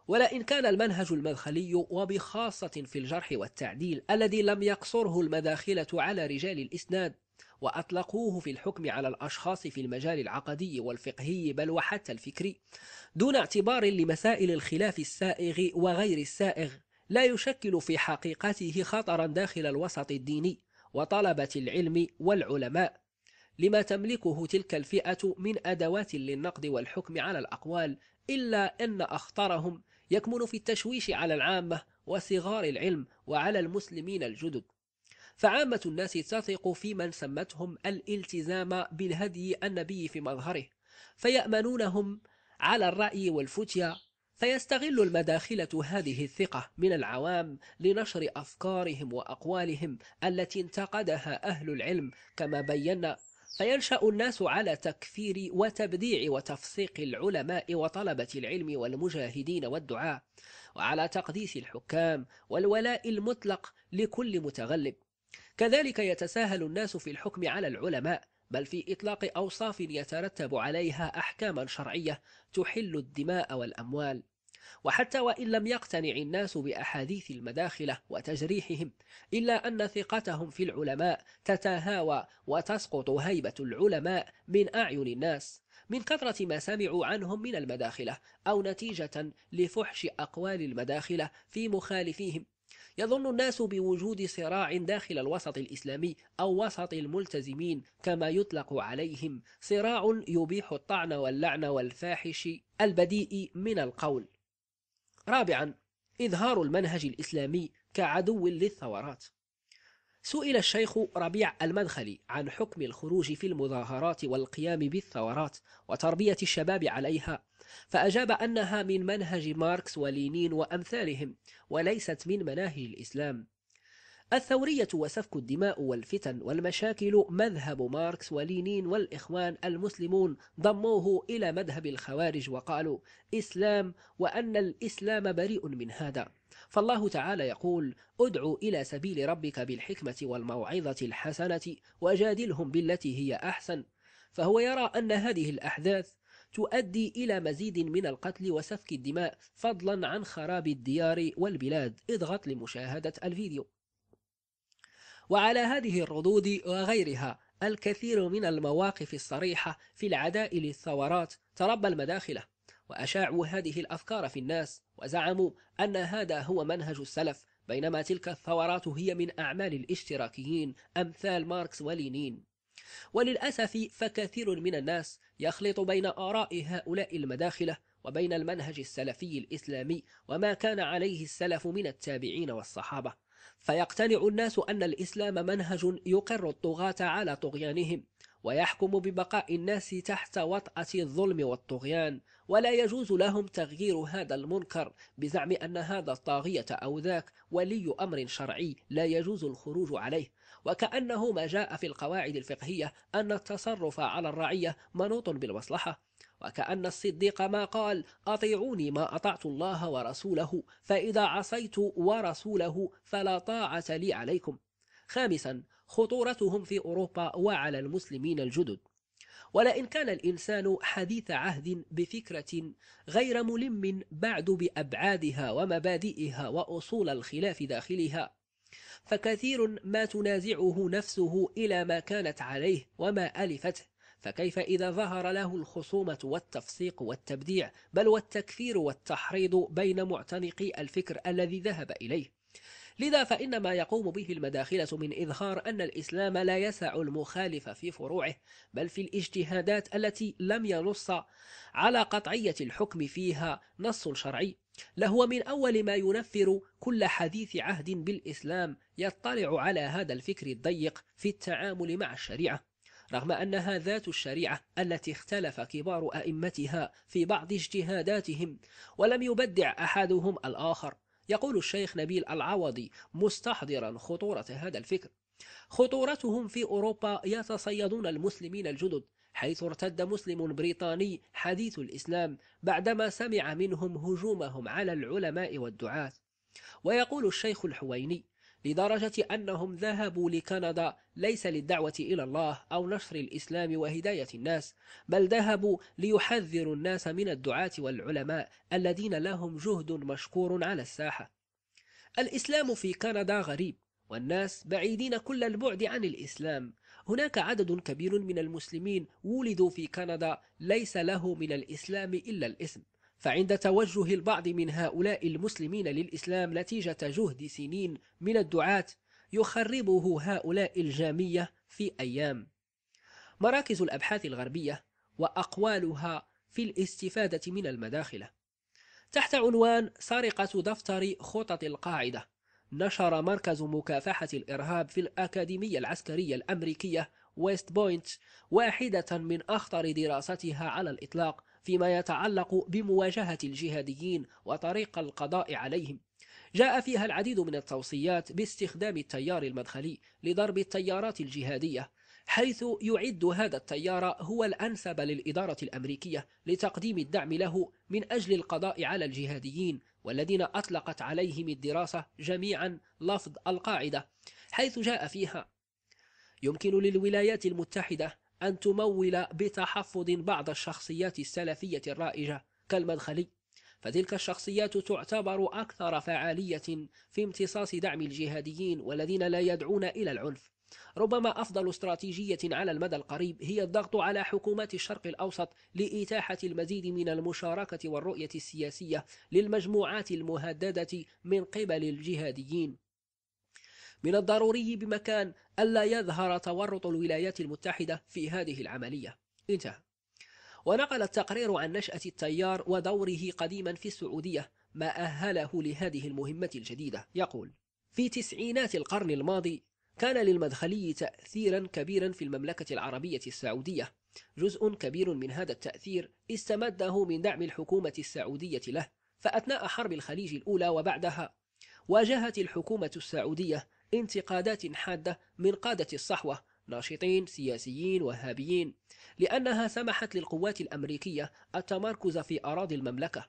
ولئن كان المنهج المدخلي وبخاصة في الجرح والتعديل الذي لم يقصره المداخلة على رجال الإسناد وأطلقوه في الحكم على الأشخاص في المجال العقدي والفقهي بل وحتى الفكري دون اعتبار لمسائل الخلاف السائغ وغير السائغ لا يشكل في حقيقته خطرا داخل الوسط الديني وطلبة العلم والعلماء لما تملكه تلك الفئة من أدوات للنقد والحكم على الأقوال إلا أن أخطرهم يكمن في التشويش على العامة وصغار العلم وعلى المسلمين الجدد فعامة الناس تثق في من سمتهم الالتزام بالهدي النبي في مظهره فيأمنونهم على الرأي والفتية فيستغل المداخلة هذه الثقة من العوام لنشر أفكارهم وأقوالهم التي انتقدها أهل العلم كما بينا فينشأ الناس على تكفير وتبديع وتفسيق العلماء وطلبة العلم والمجاهدين والدعاء وعلى تقديس الحكام والولاء المطلق لكل متغلب كذلك يتساهل الناس في الحكم على العلماء بل في إطلاق أوصاف يترتب عليها أحكاما شرعية تحل الدماء والأموال وحتى وإن لم يقتنع الناس بأحاديث المداخلة وتجريحهم إلا أن ثقتهم في العلماء تتهاوى وتسقط هيبة العلماء من أعين الناس من كثرة ما سمعوا عنهم من المداخلة أو نتيجة لفحش أقوال المداخلة في مخالفيهم يظن الناس بوجود صراع داخل الوسط الإسلامي أو وسط الملتزمين كما يطلق عليهم صراع يبيح الطعن واللعن والفاحش البديء من القول رابعا إظهار المنهج الإسلامي كعدو للثورات سئل الشيخ ربيع المدخلي عن حكم الخروج في المظاهرات والقيام بالثورات وتربية الشباب عليها فأجاب أنها من منهج ماركس ولينين وأمثالهم وليست من مناهج الإسلام الثورية وسفك الدماء والفتن والمشاكل مذهب ماركس ولينين والإخوان المسلمون ضموه إلى مذهب الخوارج وقالوا إسلام وأن الإسلام بريء من هذا فالله تعالى يقول ادعو إلى سبيل ربك بالحكمة والموعظة الحسنة وجادلهم بالتي هي أحسن فهو يرى أن هذه الأحداث تؤدي إلى مزيد من القتل وسفك الدماء فضلا عن خراب الديار والبلاد اضغط لمشاهدة الفيديو وعلى هذه الردود وغيرها الكثير من المواقف الصريحة في العداء للثورات تربى المداخلة وأشاعوا هذه الأفكار في الناس وزعموا أن هذا هو منهج السلف بينما تلك الثورات هي من أعمال الاشتراكيين أمثال ماركس ولينين وللأسف فكثير من الناس يخلط بين آراء هؤلاء المداخلة وبين المنهج السلفي الإسلامي وما كان عليه السلف من التابعين والصحابة فيقتنع الناس أن الإسلام منهج يقر الطغاة على طغيانهم ويحكم ببقاء الناس تحت وطأة الظلم والطغيان ولا يجوز لهم تغيير هذا المنكر بزعم أن هذا الطاغية أو ذاك ولي أمر شرعي لا يجوز الخروج عليه وكأنه ما جاء في القواعد الفقهية أن التصرف على الرعية منوط بالمصلحة وكأن الصديق ما قال أطيعوني ما أطعت الله ورسوله فإذا عصيت ورسوله فلا طاعة لي عليكم خامسا خطورتهم في أوروبا وعلى المسلمين الجدد ولئن كان الإنسان حديث عهد بفكرة غير ملم بعد بأبعادها ومبادئها وأصول الخلاف داخلها فكثير ما تنازعه نفسه إلى ما كانت عليه وما ألفته فكيف إذا ظهر له الخصومة والتفسيق والتبديع بل والتكفير والتحريض بين معتنقي الفكر الذي ذهب إليه لذا فإن ما يقوم به المداخلة من إظهار أن الإسلام لا يسع المخالف في فروعه بل في الاجتهادات التي لم ينص على قطعية الحكم فيها نص شرعي لهو من أول ما ينفر كل حديث عهد بالإسلام يطلع على هذا الفكر الضيق في التعامل مع الشريعة رغم أنها ذات الشريعة التي اختلف كبار أئمتها في بعض اجتهاداتهم ولم يبدع أحدهم الآخر يقول الشيخ نبيل العوضي مستحضرا خطورة هذا الفكر خطورتهم في أوروبا يتصيدون المسلمين الجدد حيث ارتد مسلم بريطاني حديث الإسلام بعدما سمع منهم هجومهم على العلماء والدعاة ويقول الشيخ الحويني لدرجة أنهم ذهبوا لكندا ليس للدعوة إلى الله أو نشر الإسلام وهداية الناس بل ذهبوا ليحذروا الناس من الدعاة والعلماء الذين لهم جهد مشكور على الساحة الإسلام في كندا غريب والناس بعيدين كل البعد عن الإسلام هناك عدد كبير من المسلمين ولدوا في كندا ليس له من الإسلام إلا الاسم فعند توجه البعض من هؤلاء المسلمين للإسلام نتيجة جهد سنين من الدعاة يخربه هؤلاء الجامية في أيام مراكز الأبحاث الغربية وأقوالها في الاستفادة من المداخلة تحت عنوان سرقة دفتر خطط القاعدة نشر مركز مكافحة الإرهاب في الأكاديمية العسكرية الأمريكية ويست بوينت واحدة من أخطر دراستها على الإطلاق فيما يتعلق بمواجهة الجهاديين وطريق القضاء عليهم جاء فيها العديد من التوصيات باستخدام التيار المدخلي لضرب التيارات الجهادية حيث يعد هذا التيار هو الأنسب للإدارة الأمريكية لتقديم الدعم له من أجل القضاء على الجهاديين والذين أطلقت عليهم الدراسة جميعا لفظ القاعدة حيث جاء فيها يمكن للولايات المتحدة أن تمول بتحفظ بعض الشخصيات السلفية الرائجة كالمدخلي فتلك الشخصيات تعتبر أكثر فعالية في امتصاص دعم الجهاديين والذين لا يدعون إلى العنف ربما أفضل استراتيجية على المدى القريب هي الضغط على حكومات الشرق الأوسط لإتاحة المزيد من المشاركة والرؤية السياسية للمجموعات المهددة من قبل الجهاديين من الضروري بمكان ألا يظهر تورط الولايات المتحدة في هذه العملية انتهى ونقل التقرير عن نشأة التيار ودوره قديما في السعودية ما أهله لهذه المهمة الجديدة يقول في تسعينات القرن الماضي كان للمدخلي تأثيرا كبيرا في المملكة العربية السعودية جزء كبير من هذا التأثير استمده من دعم الحكومة السعودية له فأثناء حرب الخليج الأولى وبعدها واجهت الحكومة السعودية انتقادات حادة من قادة الصحوة ناشطين سياسيين وهابيين لأنها سمحت للقوات الأمريكية التمركز في أراضي المملكة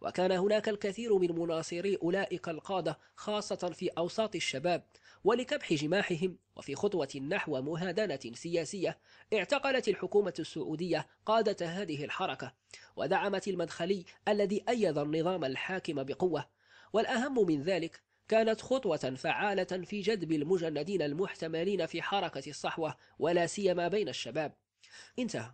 وكان هناك الكثير من مناصري أولئك القادة خاصة في أوساط الشباب ولكبح جماحهم وفي خطوة نحو مهادنة سياسية اعتقلت الحكومة السعودية قادة هذه الحركة ودعمت المدخلي الذي أيد النظام الحاكم بقوة والأهم من ذلك كانت خطوة فعالة في جذب المجندين المحتملين في حركة الصحوة ولا سيما بين الشباب انتهى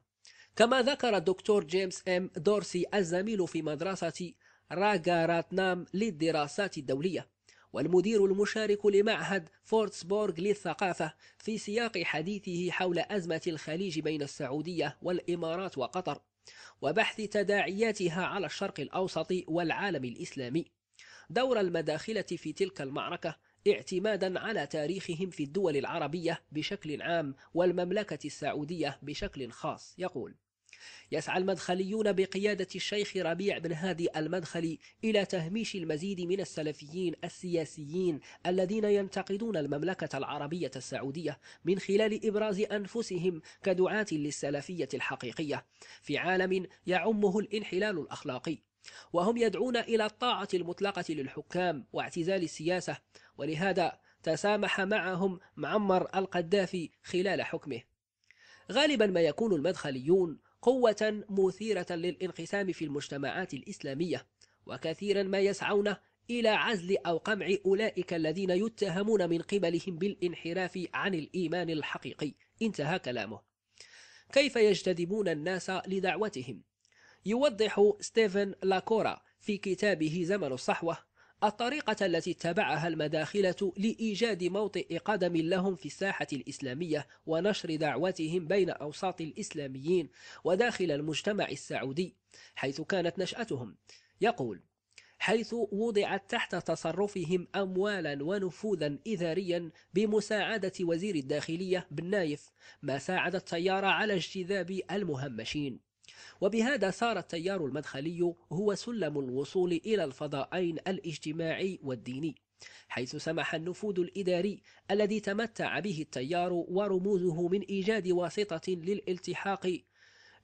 كما ذكر الدكتور جيمس ام دورسي الزميل في مدرسة راغاراتنام للدراسات الدولية والمدير المشارك لمعهد فورتسبورغ للثقافة في سياق حديثه حول أزمة الخليج بين السعودية والإمارات وقطر وبحث تداعياتها على الشرق الأوسط والعالم الإسلامي دور المداخلة في تلك المعركة اعتمادا على تاريخهم في الدول العربية بشكل عام والمملكة السعودية بشكل خاص يقول يسعى المدخليون بقيادة الشيخ ربيع بن هادي المدخلي إلى تهميش المزيد من السلفيين السياسيين الذين ينتقدون المملكة العربية السعودية من خلال إبراز أنفسهم كدعاة للسلفية الحقيقية في عالم يعمه الانحلال الأخلاقي وهم يدعون إلى الطاعة المطلقة للحكام واعتزال السياسة ولهذا تسامح معهم معمر القذافي خلال حكمه غالبا ما يكون المدخليون قوة مثيرة للانقسام في المجتمعات الإسلامية وكثيرا ما يسعون إلى عزل أو قمع أولئك الذين يتهمون من قبلهم بالانحراف عن الإيمان الحقيقي انتهى كلامه كيف يجتذبون الناس لدعوتهم يوضح ستيفن لاكورا في كتابه زمن الصحوة الطريقة التي اتبعها المداخلة لإيجاد موطئ قدم لهم في الساحة الإسلامية ونشر دعوتهم بين أوساط الإسلاميين وداخل المجتمع السعودي حيث كانت نشأتهم يقول حيث وضعت تحت تصرفهم أموالا ونفوذا إداريا بمساعدة وزير الداخلية بن نايف ما ساعد التيار على اجتذاب المهمشين وبهذا صار التيار المدخلي هو سلم الوصول إلى الفضاءين الاجتماعي والديني حيث سمح النفوذ الإداري الذي تمتع به التيار ورموزه من إيجاد واسطة للالتحاق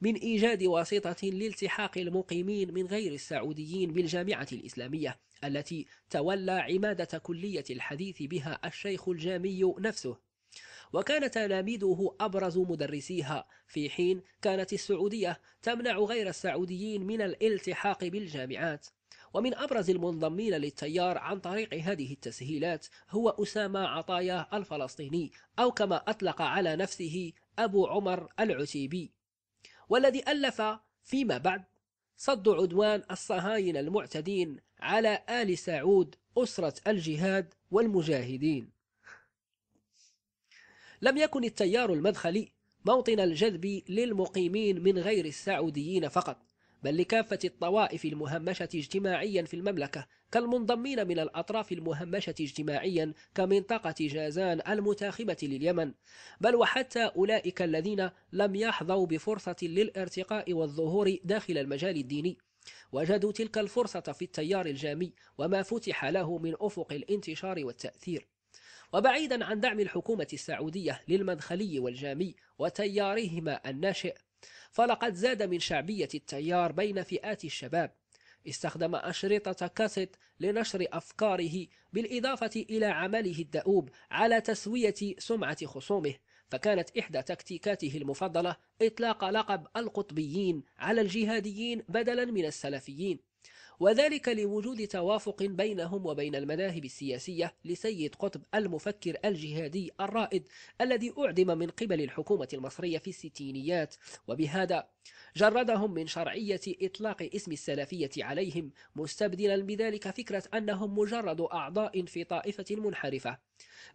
من إيجاد واسطة لالتحاق المقيمين من غير السعوديين بالجامعة الإسلامية التي تولى عمادة كلية الحديث بها الشيخ الجامي نفسه وكان تلاميذه أبرز مدرسيها في حين كانت السعودية تمنع غير السعوديين من الالتحاق بالجامعات ومن أبرز المنضمين للتيار عن طريق هذه التسهيلات هو أسامة عطايا الفلسطيني أو كما أطلق على نفسه أبو عمر العتيبي والذي ألف فيما بعد صد عدوان الصهاينة المعتدين على آل سعود أسرة الجهاد والمجاهدين لم يكن التيار المدخلي موطن الجذب للمقيمين من غير السعوديين فقط بل لكافة الطوائف المهمشة اجتماعيا في المملكة كالمنضمين من الأطراف المهمشة اجتماعيا كمنطقة جازان المتاخمة لليمن بل وحتى أولئك الذين لم يحظوا بفرصة للارتقاء والظهور داخل المجال الديني وجدوا تلك الفرصة في التيار الجامي وما فتح له من أفق الانتشار والتأثير وبعيدا عن دعم الحكومة السعودية للمدخلي والجامي وتيارهما الناشئ فلقد زاد من شعبية التيار بين فئات الشباب استخدم أشرطة كاسيت لنشر أفكاره بالإضافة إلى عمله الدؤوب على تسوية سمعة خصومه فكانت إحدى تكتيكاته المفضلة إطلاق لقب القطبيين على الجهاديين بدلا من السلفيين وذلك لوجود توافق بينهم وبين المذاهب السياسية لسيد قطب المفكر الجهادي الرائد الذي أعدم من قبل الحكومة المصرية في الستينيات وبهذا جردهم من شرعية إطلاق اسم السلفية عليهم مستبدلا بذلك فكرة أنهم مجرد أعضاء في طائفة منحرفة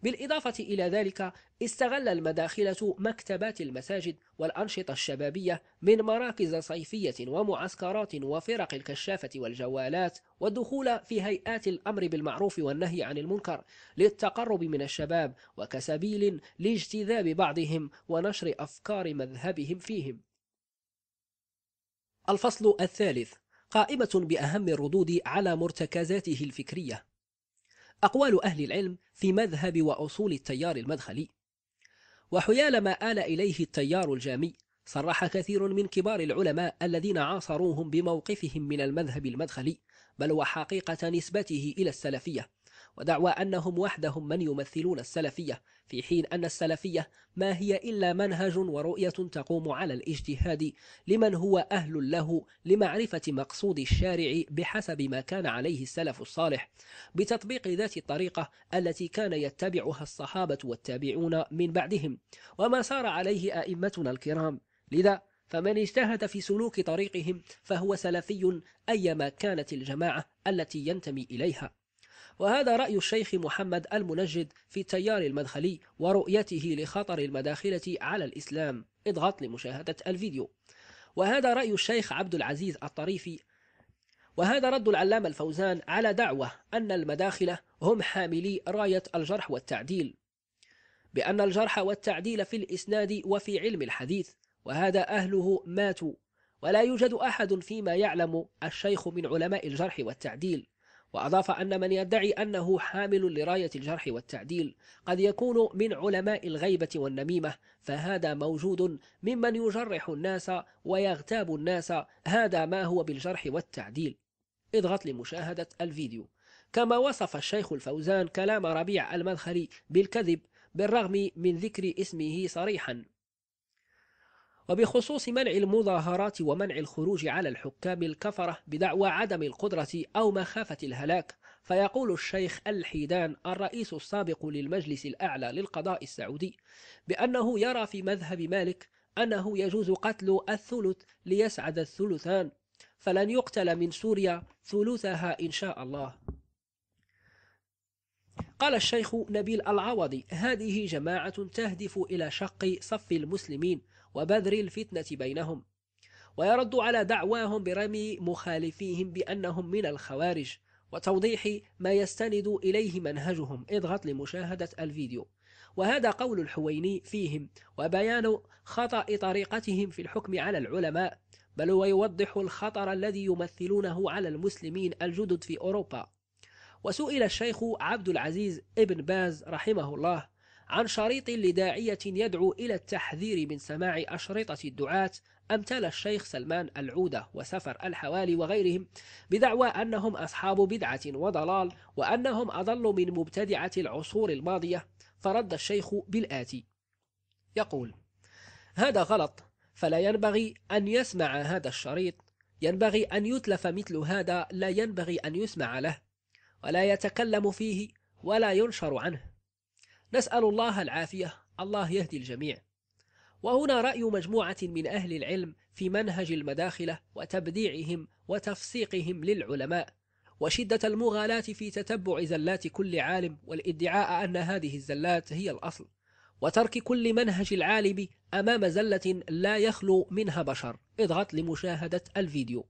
بالإضافة إلى ذلك استغل المداخلة مكتبات المساجد والأنشطة الشبابية من مراكز صيفية ومعسكرات وفرق الكشافة والجوالات والدخول في هيئات الأمر بالمعروف والنهي عن المنكر للتقرب من الشباب وكسبيل لاجتذاب بعضهم ونشر أفكار مذهبهم فيهم الفصل الثالث قائمة بأهم الردود على مرتكزاته الفكرية أقوال أهل العلم في مذهب وأصول التيار المدخلي وحيال ما آل إليه التيار الجامي صرح كثير من كبار العلماء الذين عاصروهم بموقفهم من المذهب المدخلي بل وحقيقة نسبته إلى السلفية ودعوى أنهم وحدهم من يمثلون السلفية في حين أن السلفية ما هي إلا منهج ورؤية تقوم على الاجتهاد لمن هو أهل له لمعرفة مقصود الشارع بحسب ما كان عليه السلف الصالح بتطبيق ذات الطريقة التي كان يتبعها الصحابة والتابعون من بعدهم وما سار عليه أئمتنا الكرام لذا فمن اجتهد في سلوك طريقهم فهو سلفي أيما كانت الجماعة التي ينتمي إليها وهذا رأي الشيخ محمد المنجد في التيار المدخلي ورؤيته لخطر المداخلة على الإسلام اضغط لمشاهدة الفيديو وهذا رأي الشيخ عبد العزيز الطريفي وهذا رد العلامة الفوزان على دعوة أن المداخلة هم حاملي راية الجرح والتعديل بأن الجرح والتعديل في الإسناد وفي علم الحديث وهذا أهله ماتوا ولا يوجد أحد فيما يعلم الشيخ من علماء الجرح والتعديل وأضاف أن من يدعي أنه حامل لراية الجرح والتعديل قد يكون من علماء الغيبة والنميمة فهذا موجود ممن يجرح الناس ويغتاب الناس هذا ما هو بالجرح والتعديل اضغط لمشاهدة الفيديو كما وصف الشيخ الفوزان كلام ربيع المدخلي بالكذب بالرغم من ذكر اسمه صريحا وبخصوص منع المظاهرات ومنع الخروج على الحكام الكفرة بدعوى عدم القدرة أو مخافة الهلاك فيقول الشيخ الحيدان الرئيس السابق للمجلس الأعلى للقضاء السعودي بأنه يرى في مذهب مالك أنه يجوز قتل الثلث ليسعد الثلثان فلن يقتل من سوريا ثلثها إن شاء الله قال الشيخ نبيل العوضي هذه جماعة تهدف إلى شق صف المسلمين وبذر الفتنة بينهم ويرد على دعواهم برمي مخالفيهم بأنهم من الخوارج وتوضيح ما يستند إليه منهجهم اضغط لمشاهدة الفيديو وهذا قول الحويني فيهم وبيان خطأ طريقتهم في الحكم على العلماء بل ويوضح الخطر الذي يمثلونه على المسلمين الجدد في أوروبا وسئل الشيخ عبد العزيز ابن باز رحمه الله عن شريط لداعية يدعو إلى التحذير من سماع أشرطة الدعاة أمثال الشيخ سلمان العودة وسفر الحوالي وغيرهم بدعوى أنهم أصحاب بدعة وضلال وأنهم أضل من مبتدعة العصور الماضية فرد الشيخ بالآتي يقول هذا غلط فلا ينبغي أن يسمع هذا الشريط ينبغي أن يتلف مثل هذا لا ينبغي أن يسمع له ولا يتكلم فيه ولا ينشر عنه نسأل الله العافية الله يهدي الجميع وهنا رأي مجموعة من أهل العلم في منهج المداخلة وتبديعهم وتفسيقهم للعلماء وشدة المغالاة في تتبع زلات كل عالم والادعاء أن هذه الزلات هي الأصل وترك كل منهج العالم أمام زلة لا يخلو منها بشر اضغط لمشاهدة الفيديو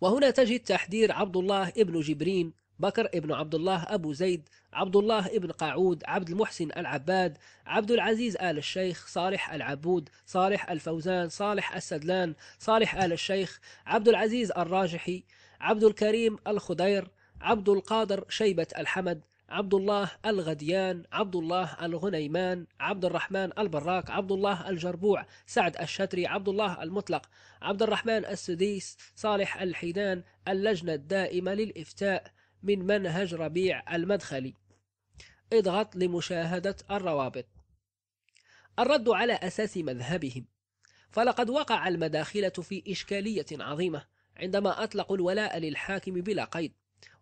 وهنا تجد تحذير عبد الله ابن جبرين بكر ابن عبد الله أبو زيد عبد الله ابن قاعود عبد المحسن العباد عبد العزيز آل الشيخ صالح العبود صالح الفوزان صالح السدلان صالح آل الشيخ عبد العزيز الراجحي عبد الكريم الخدير عبد القادر شيبة الحمد عبد الله الغديان عبد الله الغنيمان عبد الرحمن البراك عبد الله الجربوع سعد الشتري عبد الله المطلق عبد الرحمن السديس صالح الحيدان اللجنة الدائمة للإفتاء من منهج ربيع المدخلي اضغط لمشاهدة الروابط الرد على أساس مذهبهم فلقد وقع المداخلة في إشكالية عظيمة عندما أطلقوا الولاء للحاكم بلا قيد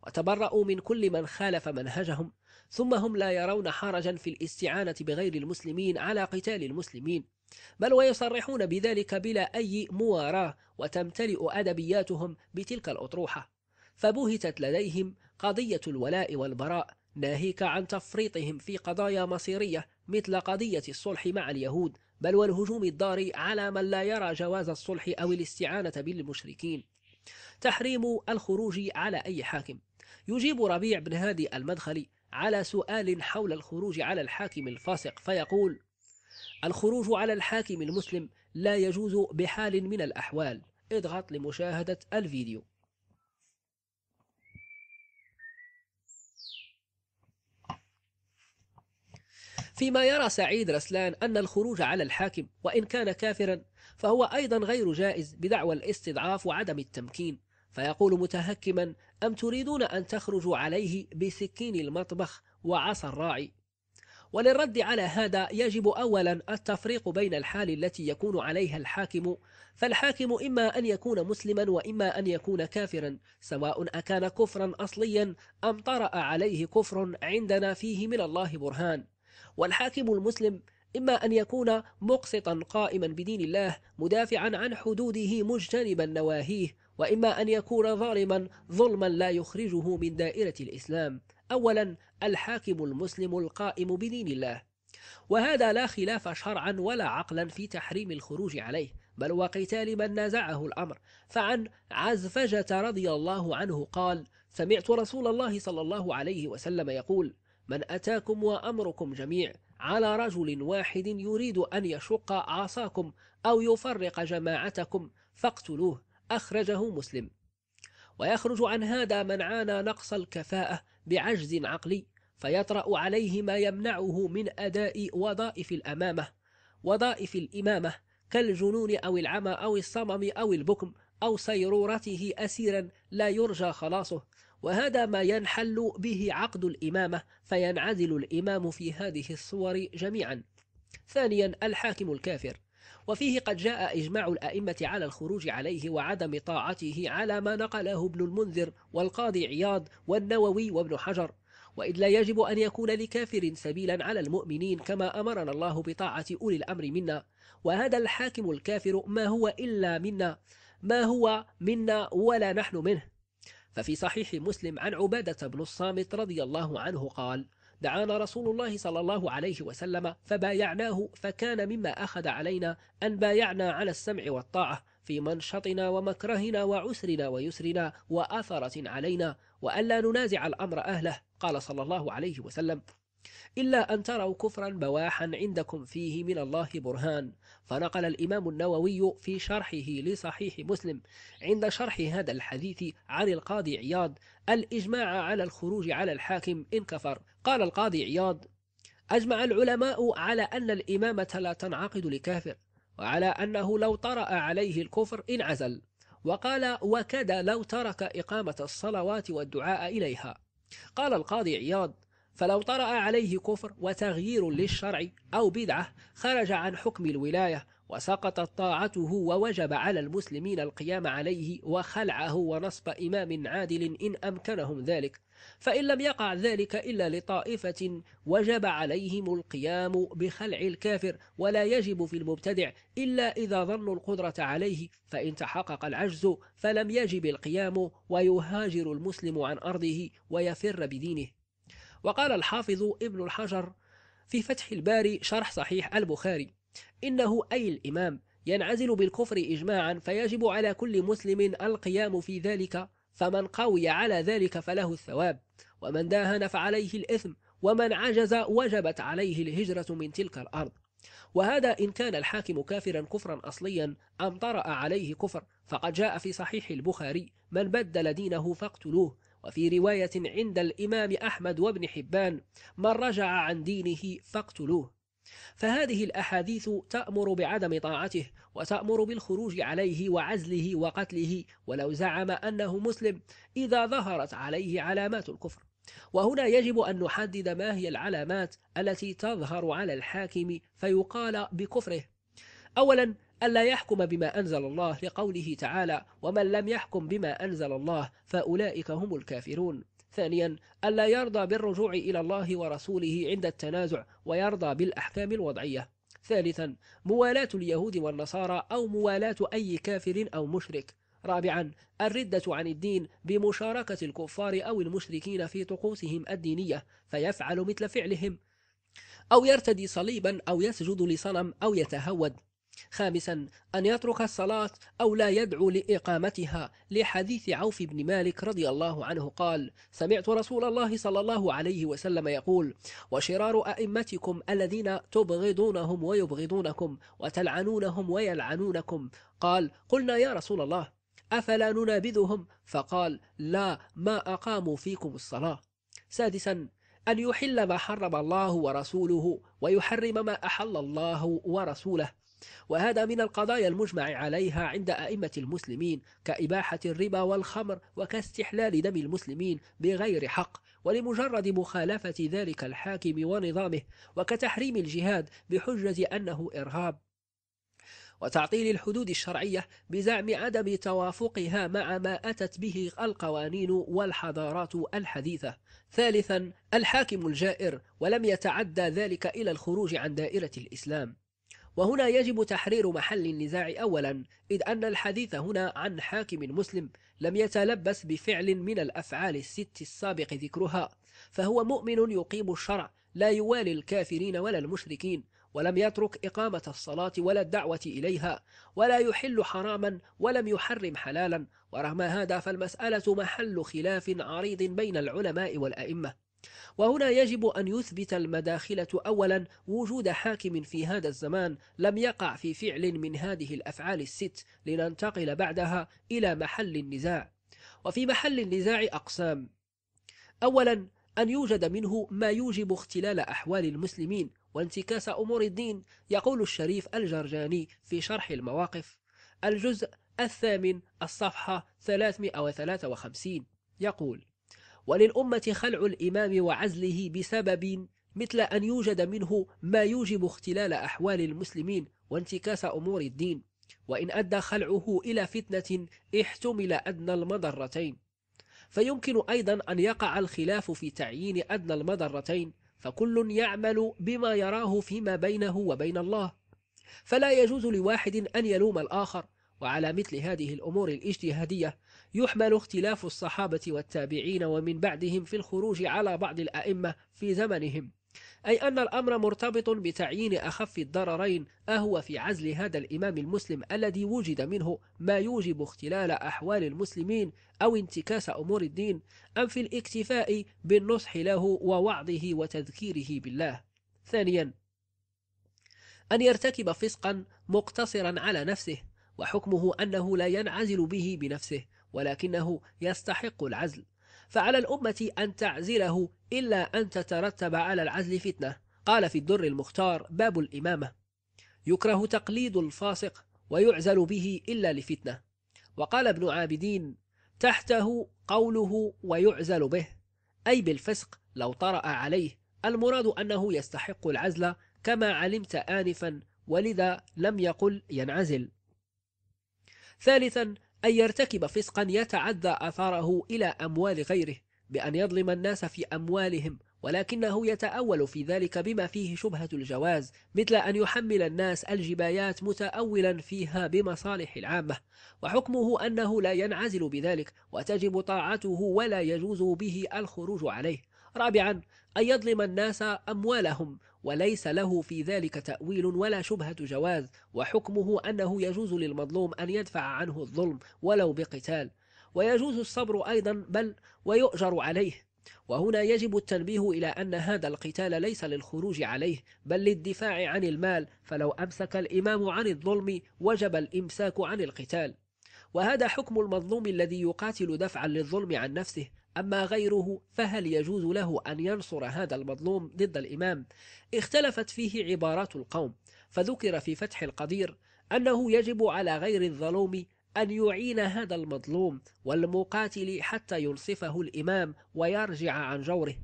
وتبرأوا من كل من خالف منهجهم ثم هم لا يرون حرجا في الاستعانة بغير المسلمين على قتال المسلمين بل ويصرحون بذلك بلا أي مواراة وتمتلئ أدبياتهم بتلك الأطروحة فبهتت لديهم قضية الولاء والبراء ناهيك عن تفريطهم في قضايا مصيرية مثل قضية الصلح مع اليهود بل والهجوم الضاري على من لا يرى جواز الصلح أو الاستعانة بالمشركين تحريم الخروج على أي حاكم يجيب ربيع بن هادي المدخلي على سؤال حول الخروج على الحاكم الفاسق فيقول الخروج على الحاكم المسلم لا يجوز بحال من الأحوال اضغط لمشاهدة الفيديو فيما يرى سعيد رسلان أن الخروج على الحاكم وإن كان كافرا فهو أيضا غير جائز بدعوى الاستضعاف وعدم التمكين فيقول متهكما أم تريدون أن تخرجوا عليه بسكين المطبخ وعصا الراعي وللرد على هذا يجب أولا التفريق بين الحال التي يكون عليها الحاكم فالحاكم إما أن يكون مسلما وإما أن يكون كافرا سواء أكان كفرا أصليا أم طرأ عليه كفر عندنا فيه من الله برهان والحاكم المسلم إما أن يكون مقسطا قائما بدين الله مدافعا عن حدوده مجتنبا نواهيه وإما أن يكون ظالما ظلما لا يخرجه من دائرة الإسلام أولا الحاكم المسلم القائم بدين الله وهذا لا خلاف شرعا ولا عقلا في تحريم الخروج عليه بل وقتال من نازعه الأمر فعن عزفجة رضي الله عنه قال سمعت رسول الله صلى الله عليه وسلم يقول من أتاكم وأمركم جميع على رجل واحد يريد أن يشق عصاكم أو يفرق جماعتكم فاقتلوه أخرجه مسلم ويخرج عن هذا من عانى نقص الكفاءة بعجز عقلي فيطرأ عليه ما يمنعه من أداء وظائف الأمامة وظائف الإمامة كالجنون أو العمى أو الصمم أو البكم أو سيرورته أسيرا لا يرجى خلاصه وهذا ما ينحل به عقد الإمامة فينعزل الإمام في هذه الصور جميعا ثانيا الحاكم الكافر وفيه قد جاء إجماع الأئمة على الخروج عليه وعدم طاعته على ما نقله ابن المنذر والقاضي عياض والنووي وابن حجر وإذ لا يجب أن يكون لكافر سبيلا على المؤمنين كما أمرنا الله بطاعة أولي الأمر منا وهذا الحاكم الكافر ما هو إلا منا ما هو منا ولا نحن منه ففي صحيح مسلم عن عبادة بن الصامت رضي الله عنه قال دعانا رسول الله صلى الله عليه وسلم فبايعناه فكان مما أخذ علينا أن بايعنا على السمع والطاعة في منشطنا ومكرهنا وعسرنا ويسرنا وأثرة علينا وألا ننازع الأمر أهله قال صلى الله عليه وسلم إلا أن تروا كفرا بواحا عندكم فيه من الله برهان فنقل الإمام النووي في شرحه لصحيح مسلم عند شرح هذا الحديث عن القاضي عياض الإجماع على الخروج على الحاكم إن كفر قال القاضي عياض أجمع العلماء على أن الإمامة لا تنعقد لكافر وعلى أنه لو طرأ عليه الكفر انعزل وقال وكذا لو ترك إقامة الصلوات والدعاء إليها قال القاضي عياض فلو طرأ عليه كفر وتغيير للشرع أو بدعة خرج عن حكم الولاية وسقطت طاعته ووجب على المسلمين القيام عليه وخلعه ونصب إمام عادل إن أمكنهم ذلك فإن لم يقع ذلك إلا لطائفة وجب عليهم القيام بخلع الكافر ولا يجب في المبتدع إلا إذا ظنوا القدرة عليه فإن تحقق العجز فلم يجب القيام ويهاجر المسلم عن أرضه ويفر بدينه وقال الحافظ ابن الحجر في فتح الباري شرح صحيح البخاري إنه أي الإمام ينعزل بالكفر إجماعا فيجب على كل مسلم القيام في ذلك فمن قوي على ذلك فله الثواب ومن داهن فعليه الإثم ومن عجز وجبت عليه الهجرة من تلك الأرض وهذا إن كان الحاكم كافرا كفرا أصليا أم طرأ عليه كفر فقد جاء في صحيح البخاري من بدل دينه فاقتلوه وفي رواية عند الإمام أحمد وابن حبان من رجع عن دينه فاقتلوه فهذه الأحاديث تأمر بعدم طاعته وتأمر بالخروج عليه وعزله وقتله ولو زعم أنه مسلم إذا ظهرت عليه علامات الكفر وهنا يجب أن نحدد ما هي العلامات التي تظهر على الحاكم فيقال بكفره أولا ألا يحكم بما أنزل الله لقوله تعالى ومن لم يحكم بما أنزل الله فأولئك هم الكافرون ثانيا ألا يرضى بالرجوع إلى الله ورسوله عند التنازع ويرضى بالأحكام الوضعية ثالثا موالاة اليهود والنصارى أو موالاة أي كافر أو مشرك رابعا الردة عن الدين بمشاركة الكفار أو المشركين في طقوسهم الدينية فيفعل مثل فعلهم أو يرتدي صليبا أو يسجد لصنم أو يتهود خامسا أن يترك الصلاة أو لا يدعو لإقامتها لحديث عوف بن مالك رضي الله عنه قال سمعت رسول الله صلى الله عليه وسلم يقول وشرار أئمتكم الذين تبغضونهم ويبغضونكم وتلعنونهم ويلعنونكم قال قلنا يا رسول الله أفلا ننابذهم فقال لا ما أقاموا فيكم الصلاة سادسا أن يحل ما حرم الله ورسوله ويحرم ما أحل الله ورسوله وهذا من القضايا المجمع عليها عند أئمة المسلمين كإباحة الربا والخمر وكاستحلال دم المسلمين بغير حق ولمجرد مخالفة ذلك الحاكم ونظامه وكتحريم الجهاد بحجة أنه إرهاب وتعطيل الحدود الشرعية بزعم عدم توافقها مع ما أتت به القوانين والحضارات الحديثة ثالثا الحاكم الجائر ولم يتعدى ذلك إلى الخروج عن دائرة الإسلام وهنا يجب تحرير محل النزاع أولا إذ أن الحديث هنا عن حاكم مسلم لم يتلبس بفعل من الأفعال الست السابق ذكرها فهو مؤمن يقيم الشرع لا يوالي الكافرين ولا المشركين ولم يترك إقامة الصلاة ولا الدعوة إليها ولا يحل حراما ولم يحرم حلالا ورغم هذا فالمسألة محل خلاف عريض بين العلماء والأئمة وهنا يجب أن يثبت المداخلة أولا وجود حاكم في هذا الزمان لم يقع في فعل من هذه الأفعال الست لننتقل بعدها إلى محل النزاع وفي محل النزاع أقسام أولا أن يوجد منه ما يوجب اختلال أحوال المسلمين وانتكاس أمور الدين يقول الشريف الجرجاني في شرح المواقف الجزء الثامن الصفحة 353 يقول وللأمة خلع الإمام وعزله بسبب مثل أن يوجد منه ما يوجب اختلال أحوال المسلمين وانتكاس أمور الدين وإن أدى خلعه إلى فتنة احتمل أدنى المضرتين فيمكن أيضا أن يقع الخلاف في تعيين أدنى المضرتين فكل يعمل بما يراه فيما بينه وبين الله فلا يجوز لواحد أن يلوم الآخر وعلى مثل هذه الأمور الاجتهادية يحمل اختلاف الصحابة والتابعين ومن بعدهم في الخروج على بعض الأئمة في زمنهم أي أن الأمر مرتبط بتعيين أخف الضررين أهو في عزل هذا الإمام المسلم الذي وجد منه ما يوجب اختلال أحوال المسلمين أو انتكاس أمور الدين أم في الاكتفاء بالنصح له ووعظه وتذكيره بالله ثانيا أن يرتكب فسقا مقتصرا على نفسه وحكمه أنه لا ينعزل به بنفسه ولكنه يستحق العزل فعلى الأمة أن تعزله إلا أن تترتب على العزل فتنة قال في الدر المختار باب الإمامة يكره تقليد الفاسق ويعزل به إلا لفتنة وقال ابن عابدين تحته قوله ويعزل به أي بالفسق لو طرأ عليه المراد أنه يستحق العزل كما علمت آنفا ولذا لم يقل ينعزل ثالثا أن يرتكب فسقا يتعدى أثاره إلى أموال غيره بأن يظلم الناس في أموالهم ولكنه يتأول في ذلك بما فيه شبهة الجواز مثل أن يحمل الناس الجبايات متأولا فيها بمصالح العامة وحكمه أنه لا ينعزل بذلك وتجب طاعته ولا يجوز به الخروج عليه رابعا أن يظلم الناس أموالهم وليس له في ذلك تأويل ولا شبهة جواز وحكمه أنه يجوز للمظلوم أن يدفع عنه الظلم ولو بقتال ويجوز الصبر أيضا بل ويؤجر عليه وهنا يجب التنبيه إلى أن هذا القتال ليس للخروج عليه بل للدفاع عن المال فلو أمسك الإمام عن الظلم وجب الإمساك عن القتال وهذا حكم المظلوم الذي يقاتل دفعا للظلم عن نفسه أما غيره فهل يجوز له أن ينصر هذا المظلوم ضد الإمام؟ اختلفت فيه عبارات القوم، فذكر في فتح القدير أنه يجب على غير الظلوم أن يعين هذا المظلوم والمقاتل حتى ينصفه الإمام ويرجع عن جوره،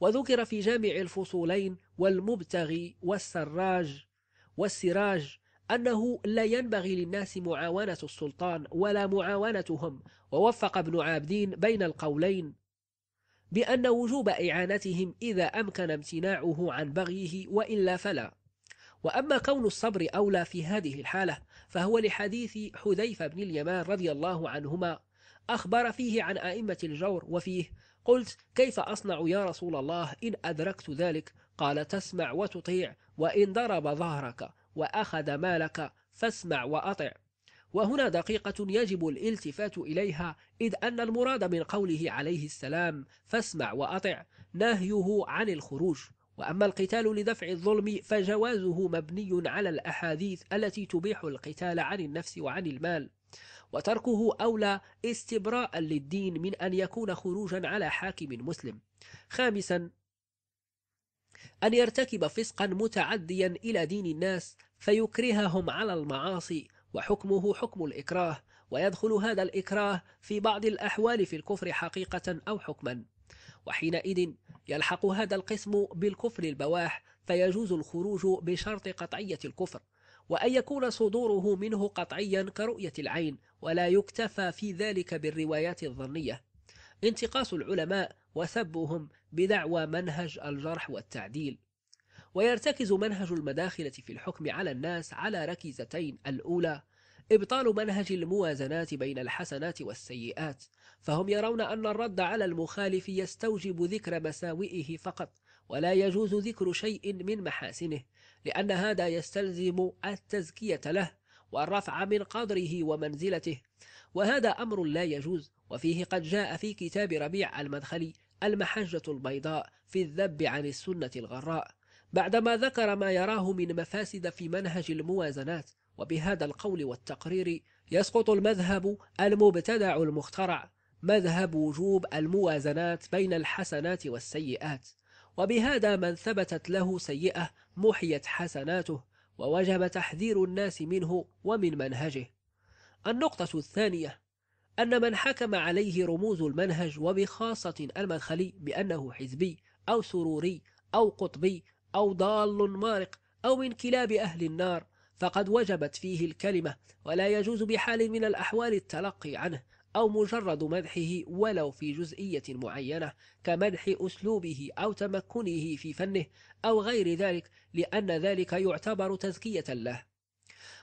وذكر في جامع الفصولين والمبتغي والسراج والسراج أنه لا ينبغي للناس معاونة السلطان ولا معاونتهم ووفق ابن عابدين بين القولين بأن وجوب إعانتهم إذا أمكن امتناعه عن بغيه وإلا فلا وأما كون الصبر أولى في هذه الحالة فهو لحديث حذيفة بن اليمان رضي الله عنهما أخبر فيه عن أئمة الجور وفيه قلت كيف أصنع يا رسول الله إن أدركت ذلك قال تسمع وتطيع وإن ضرب ظهرك وأخذ مالك فاسمع وأطع وهنا دقيقة يجب الالتفات إليها إذ أن المراد من قوله عليه السلام فاسمع وأطع نهيه عن الخروج وأما القتال لدفع الظلم فجوازه مبني على الأحاديث التي تبيح القتال عن النفس وعن المال وتركه أولى استبراء للدين من أن يكون خروجا على حاكم مسلم خامسا أن يرتكب فسقا متعديا إلى دين الناس فيكرههم على المعاصي وحكمه حكم الإكراه ويدخل هذا الإكراه في بعض الأحوال في الكفر حقيقة أو حكما وحينئذ يلحق هذا القسم بالكفر البواح فيجوز الخروج بشرط قطعية الكفر وأن يكون صدوره منه قطعيا كرؤية العين ولا يكتفى في ذلك بالروايات الظنية انتقاص العلماء وسبهم بدعوى منهج الجرح والتعديل ويرتكز منهج المداخلة في الحكم على الناس على ركيزتين الأولى إبطال منهج الموازنات بين الحسنات والسيئات فهم يرون أن الرد على المخالف يستوجب ذكر مساوئه فقط ولا يجوز ذكر شيء من محاسنه لأن هذا يستلزم التزكية له والرفع من قدره ومنزلته وهذا أمر لا يجوز وفيه قد جاء في كتاب ربيع المدخلي المحجة البيضاء في الذب عن السنة الغراء بعدما ذكر ما يراه من مفاسد في منهج الموازنات وبهذا القول والتقرير يسقط المذهب المبتدع المخترع مذهب وجوب الموازنات بين الحسنات والسيئات وبهذا من ثبتت له سيئة محيت حسناته ووجب تحذير الناس منه ومن منهجه النقطة الثانية أن من حكم عليه رموز المنهج وبخاصة المدخلي بأنه حزبي أو سروري أو قطبي أو ضال مارق أو من كلاب أهل النار فقد وجبت فيه الكلمة ولا يجوز بحال من الأحوال التلقي عنه أو مجرد مدحه ولو في جزئية معينة كمدح أسلوبه أو تمكنه في فنه أو غير ذلك لأن ذلك يعتبر تزكية له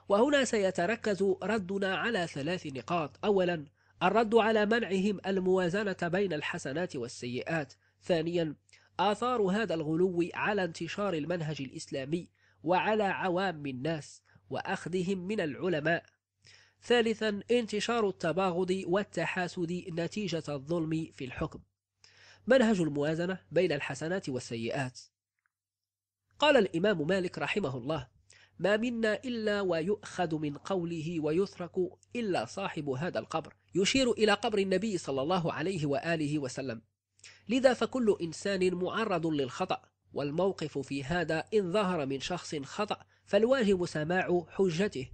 وهنا سيتركز ردنا على ثلاث نقاط أولا الرد على منعهم الموازنة بين الحسنات والسيئات ثانيا آثار هذا الغلو على انتشار المنهج الإسلامي وعلى عوام الناس وأخذهم من العلماء ثالثا انتشار التباغض والتحاسد نتيجة الظلم في الحكم منهج الموازنة بين الحسنات والسيئات قال الإمام مالك رحمه الله ما منا إلا ويؤخذ من قوله ويترك إلا صاحب هذا القبر يشير إلى قبر النبي صلى الله عليه وآله وسلم لذا فكل إنسان معرض للخطأ والموقف في هذا إن ظهر من شخص خطأ فالواجب سماع حجته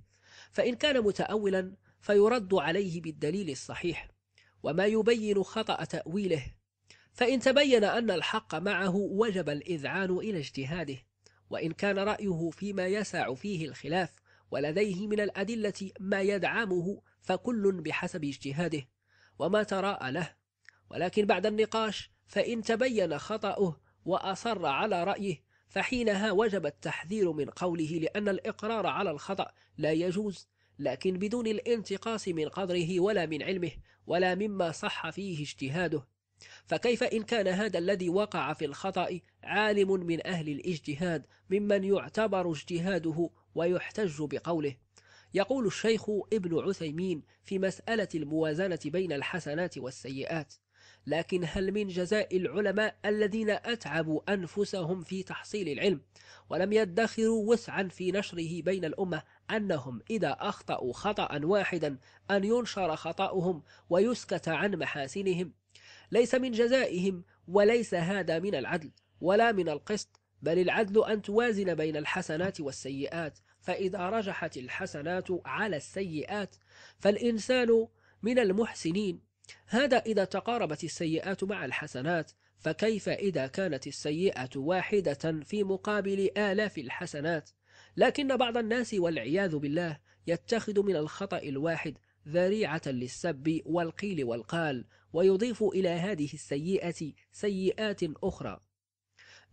فإن كان متأولا فيرد عليه بالدليل الصحيح وما يبين خطأ تأويله فإن تبين أن الحق معه وجب الإذعان إلى اجتهاده وإن كان رأيه فيما يسع فيه الخلاف ولديه من الأدلة ما يدعمه فكل بحسب اجتهاده وما تراءى له ولكن بعد النقاش فإن تبين خطأه وأصر على رأيه فحينها وجب التحذير من قوله لأن الإقرار على الخطأ لا يجوز لكن بدون الانتقاص من قدره ولا من علمه ولا مما صح فيه اجتهاده فكيف إن كان هذا الذي وقع في الخطأ عالم من أهل الاجتهاد ممن يعتبر اجتهاده ويحتج بقوله يقول الشيخ ابن عثيمين في مسألة الموازنة بين الحسنات والسيئات لكن هل من جزاء العلماء الذين أتعبوا أنفسهم في تحصيل العلم ولم يدخروا وسعا في نشره بين الأمة أنهم إذا أخطأوا خطأ واحدا أن ينشر خطأهم ويسكت عن محاسنهم ليس من جزائهم وليس هذا من العدل ولا من القسط بل العدل أن توازن بين الحسنات والسيئات فإذا رجحت الحسنات على السيئات فالإنسان من المحسنين هذا إذا تقاربت السيئات مع الحسنات فكيف إذا كانت السيئة واحدة في مقابل آلاف الحسنات لكن بعض الناس والعياذ بالله يتخذ من الخطأ الواحد ذريعة للسب والقيل والقال ويضيف إلى هذه السيئة سيئات أخرى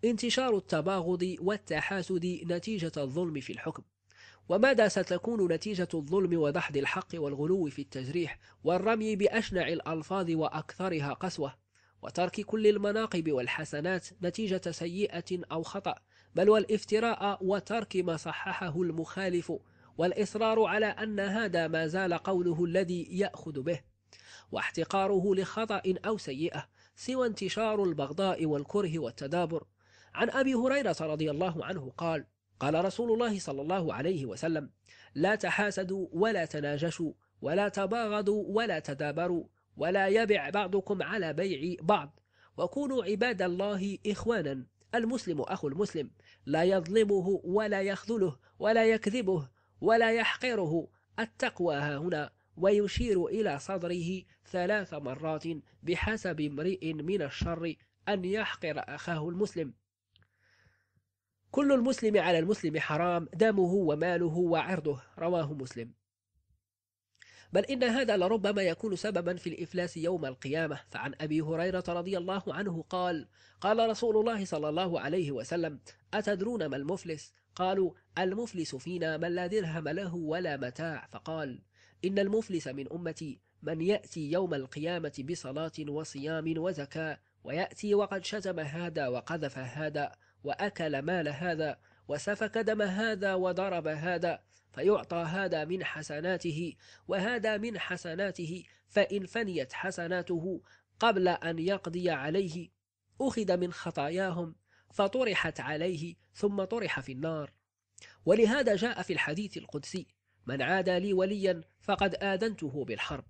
انتشار التباغض والتحاسد نتيجة الظلم في الحكم وماذا ستكون نتيجة الظلم ودحض الحق والغلو في التجريح والرمي بأشنع الألفاظ وأكثرها قسوة وترك كل المناقب والحسنات نتيجة سيئة أو خطأ بل والافتراء وترك ما صححه المخالف والإصرار على أن هذا ما زال قوله الذي يأخذ به واحتقاره لخطأ أو سيئة سوى انتشار البغضاء والكره والتدابر عن أبي هريرة رضي الله عنه قال قال رسول الله صلى الله عليه وسلم لا تحاسدوا ولا تناجشوا ولا تباغضوا ولا تدابروا ولا يبع بعضكم على بيع بعض وكونوا عباد الله إخوانا المسلم أخو المسلم لا يظلمه ولا يخذله ولا يكذبه ولا يحقره التقوى ها هنا ويشير إلى صدره ثلاث مرات بحسب امرئ من الشر أن يحقر أخاه المسلم كل المسلم على المسلم حرام دمه وماله وعرضه رواه مسلم بل إن هذا لربما يكون سببا في الإفلاس يوم القيامة فعن أبي هريرة رضي الله عنه قال قال رسول الله صلى الله عليه وسلم أتدرون ما المفلس؟ قالوا المفلس فينا من لا درهم له ولا متاع فقال إن المفلس من أمتي من يأتي يوم القيامة بصلاة وصيام وزكاة ويأتي وقد شتم هذا وقذف هذا وأكل مال هذا وسفك دم هذا وضرب هذا فيعطى هذا من حسناته وهذا من حسناته فإن فنيت حسناته قبل أن يقضي عليه أخذ من خطاياهم فطرحت عليه ثم طرح في النار ولهذا جاء في الحديث القدسي من عادى لي وليا فقد آذنته بالحرب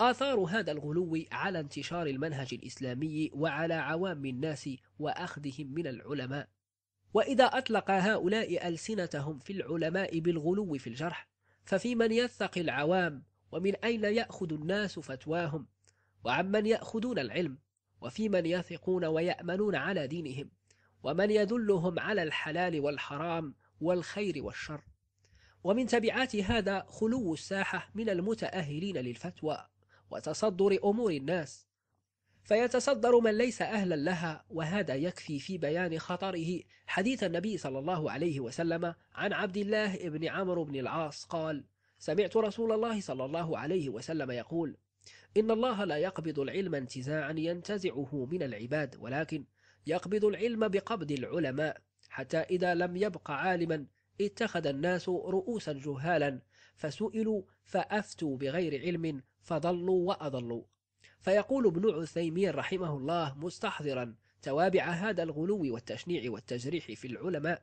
آثار هذا الغلو على انتشار المنهج الإسلامي وعلى عوام الناس وأخذهم من العلماء وإذا أطلق هؤلاء ألسنتهم في العلماء بالغلو في الجرح ففي من يثق العوام ومن أين يأخذ الناس فتواهم وعمن يأخذون العلم وفي من يثقون ويأمنون على دينهم ومن يدلهم على الحلال والحرام والخير والشر ومن تبعات هذا خلو الساحة من المتأهلين للفتوى وتصدر أمور الناس فيتصدر من ليس أهلا لها وهذا يكفي في بيان خطره حديث النبي صلى الله عليه وسلم عن عبد الله بن عمرو بن العاص قال سمعت رسول الله صلى الله عليه وسلم يقول إن الله لا يقبض العلم انتزاعا ينتزعه من العباد ولكن يقبض العلم بقبض العلماء حتى إذا لم يبق عالما اتخذ الناس رؤوسا جهالا فسئلوا فأفتوا بغير علم فضلوا وأضلوا فيقول ابن عثيمين رحمه الله مستحضرا توابع هذا الغلو والتشنيع والتجريح في العلماء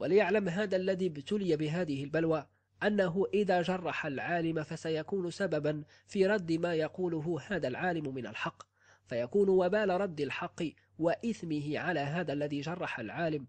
وليعلم هذا الذي ابتلي بهذه البلوى أنه إذا جرح العالم فسيكون سببا في رد ما يقوله هذا العالم من الحق فيكون وبال رد الحق وإثمه على هذا الذي جرح العالم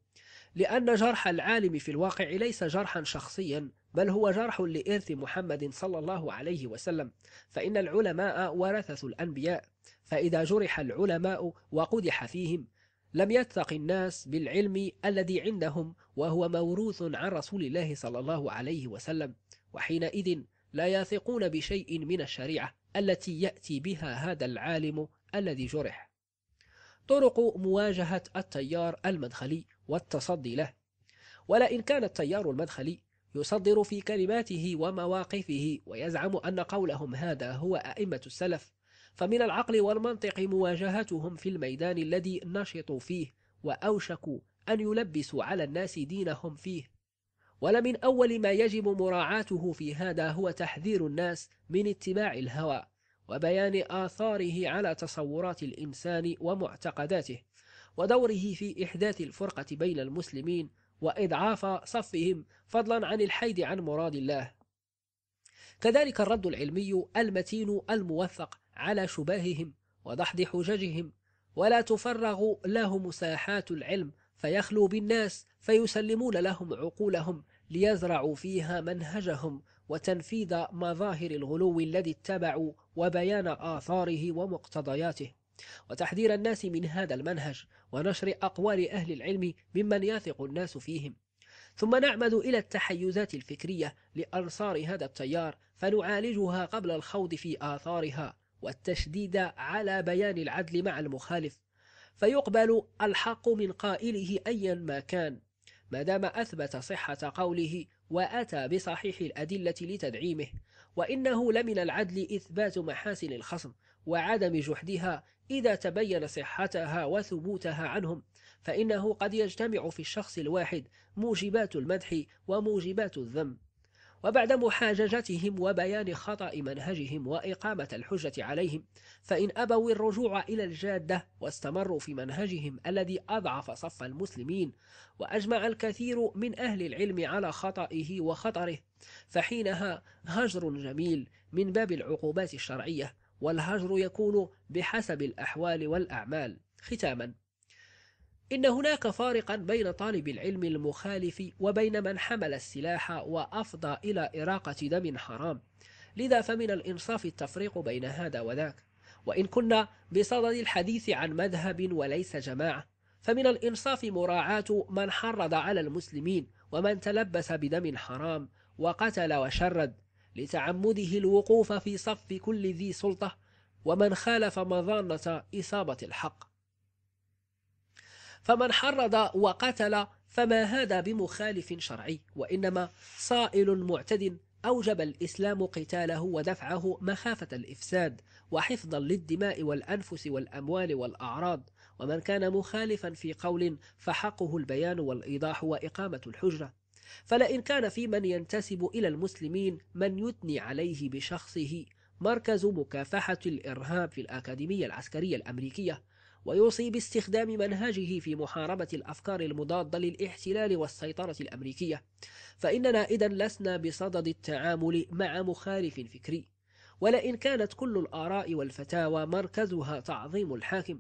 لأن جرح العالم في الواقع ليس جرحا شخصيا بل هو جرح لإرث محمد صلى الله عليه وسلم فإن العلماء ورثة الأنبياء فإذا جرح العلماء وقدح فيهم لم يتق الناس بالعلم الذي عندهم وهو موروث عن رسول الله صلى الله عليه وسلم وحينئذ لا يثقون بشيء من الشريعة التي يأتي بها هذا العالم الذي جرح طرق مواجهة التيار المدخلي والتصدي له ولئن كان التيار المدخلي يصدر في كلماته ومواقفه ويزعم أن قولهم هذا هو أئمة السلف فمن العقل والمنطق مواجهتهم في الميدان الذي نشطوا فيه وأوشكوا أن يلبسوا على الناس دينهم فيه ولمن أول ما يجب مراعاته في هذا هو تحذير الناس من اتباع الهوى وبيان آثاره على تصورات الإنسان ومعتقداته ودوره في إحداث الفرقة بين المسلمين وإضعاف صفهم فضلا عن الحيد عن مراد الله كذلك الرد العلمي المتين الموثق على شباههم ودحض حججهم ولا تفرغ له مساحات العلم فيخلو بالناس فيسلمون لهم عقولهم ليزرعوا فيها منهجهم وتنفيذ مظاهر الغلو الذي اتبعوا وبيان آثاره ومقتضياته وتحذير الناس من هذا المنهج ونشر أقوال أهل العلم ممن يثق الناس فيهم ثم نعمد إلى التحيزات الفكرية لأنصار هذا التيار فنعالجها قبل الخوض في آثارها والتشديد على بيان العدل مع المخالف فيقبل الحق من قائله أيا ما كان ما دام أثبت صحة قوله وأتى بصحيح الأدلة لتدعيمه وإنه لمن العدل إثبات محاسن الخصم وعدم جحدها إذا تبين صحتها وثبوتها عنهم فإنه قد يجتمع في الشخص الواحد موجبات المدح وموجبات الذم وبعد محاججتهم وبيان خطأ منهجهم وإقامة الحجة عليهم فإن أبوا الرجوع إلى الجادة واستمروا في منهجهم الذي أضعف صف المسلمين وأجمع الكثير من أهل العلم على خطئه وخطره فحينها هجر جميل من باب العقوبات الشرعية والهجر يكون بحسب الأحوال والأعمال ختاما إن هناك فارقا بين طالب العلم المخالف وبين من حمل السلاح وأفضى إلى إراقة دم حرام لذا فمن الإنصاف التفريق بين هذا وذاك وإن كنا بصدد الحديث عن مذهب وليس جماعة فمن الإنصاف مراعاة من حرض على المسلمين ومن تلبس بدم حرام وقتل وشرد لتعمده الوقوف في صف كل ذي سلطة ومن خالف مظانة إصابة الحق فمن حرض وقتل فما هذا بمخالف شرعي وإنما صائل معتد أوجب الإسلام قتاله ودفعه مخافة الإفساد وحفظا للدماء والأنفس والأموال والأعراض ومن كان مخالفا في قول فحقه البيان والإيضاح وإقامة الحجرة فلئن كان في من ينتسب إلى المسلمين من يثني عليه بشخصه مركز مكافحة الإرهاب في الأكاديمية العسكرية الأمريكية ويوصي باستخدام منهجه في محاربة الأفكار المضادة للاحتلال والسيطرة الأمريكية فإننا إذا لسنا بصدد التعامل مع مخالف فكري ولئن كانت كل الآراء والفتاوى مركزها تعظيم الحاكم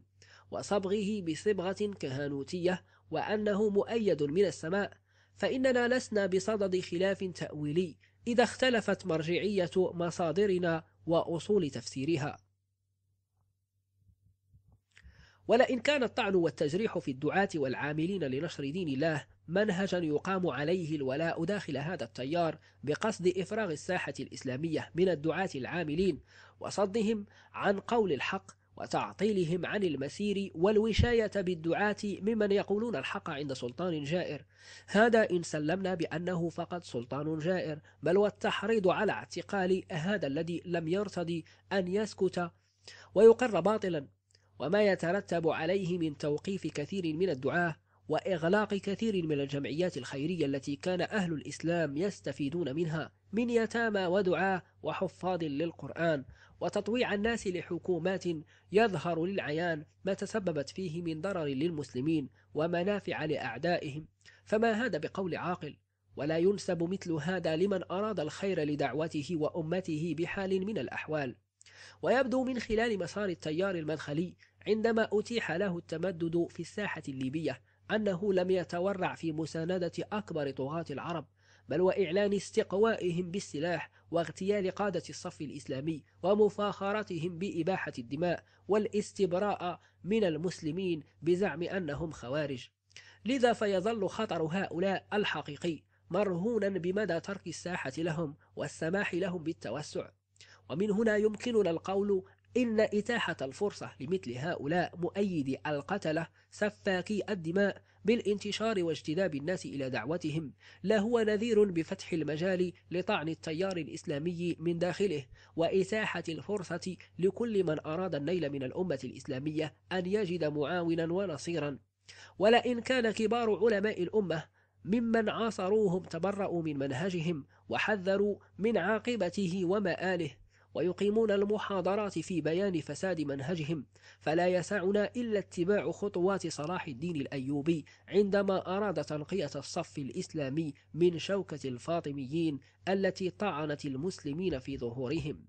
وصبغه بصبغة كهانوتية وأنه مؤيد من السماء فإننا لسنا بصدد خلاف تأويلي إذا اختلفت مرجعية مصادرنا وأصول تفسيرها ولئن كان الطعن والتجريح في الدعاة والعاملين لنشر دين الله منهجا يقام عليه الولاء داخل هذا التيار بقصد إفراغ الساحة الإسلامية من الدعاة العاملين وصدهم عن قول الحق وتعطيلهم عن المسير والوشاية بالدعاة ممن يقولون الحق عند سلطان جائر هذا إن سلمنا بأنه فقط سلطان جائر بل والتحريض على اعتقال هذا الذي لم يرتضي أن يسكت ويقر باطلا وما يترتب عليه من توقيف كثير من الدعاة وإغلاق كثير من الجمعيات الخيرية التي كان أهل الإسلام يستفيدون منها من يتامى ودعاة وحفاظ للقرآن وتطويع الناس لحكومات يظهر للعيان ما تسببت فيه من ضرر للمسلمين ومنافع لأعدائهم فما هذا بقول عاقل ولا ينسب مثل هذا لمن أراد الخير لدعوته وأمته بحال من الأحوال ويبدو من خلال مسار التيار المدخلي عندما أتيح له التمدد في الساحة الليبية أنه لم يتورع في مساندة أكبر طغاة العرب بل وإعلان استقوائهم بالسلاح واغتيال قادة الصف الإسلامي ومفاخرتهم بإباحة الدماء والاستبراء من المسلمين بزعم أنهم خوارج لذا فيظل خطر هؤلاء الحقيقي مرهونا بمدى ترك الساحة لهم والسماح لهم بالتوسع ومن هنا يمكننا القول إن إتاحة الفرصة لمثل هؤلاء مؤيدي القتلة سفاكي الدماء بالانتشار واجتذاب الناس إلى دعوتهم لا هو نذير بفتح المجال لطعن التيار الإسلامي من داخله وإساحة الفرصة لكل من أراد النيل من الأمة الإسلامية أن يجد معاونا ونصيرا ولئن كان كبار علماء الأمة ممن عاصروهم تبرأوا من منهجهم وحذروا من عاقبته ومآله ويقيمون المحاضرات في بيان فساد منهجهم فلا يسعنا إلا اتباع خطوات صلاح الدين الأيوبي عندما أراد تنقية الصف الإسلامي من شوكة الفاطميين التي طعنت المسلمين في ظهورهم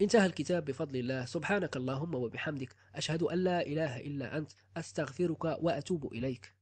انتهى الكتاب بفضل الله سبحانك اللهم وبحمدك أشهد أن لا إله إلا أنت أستغفرك وأتوب إليك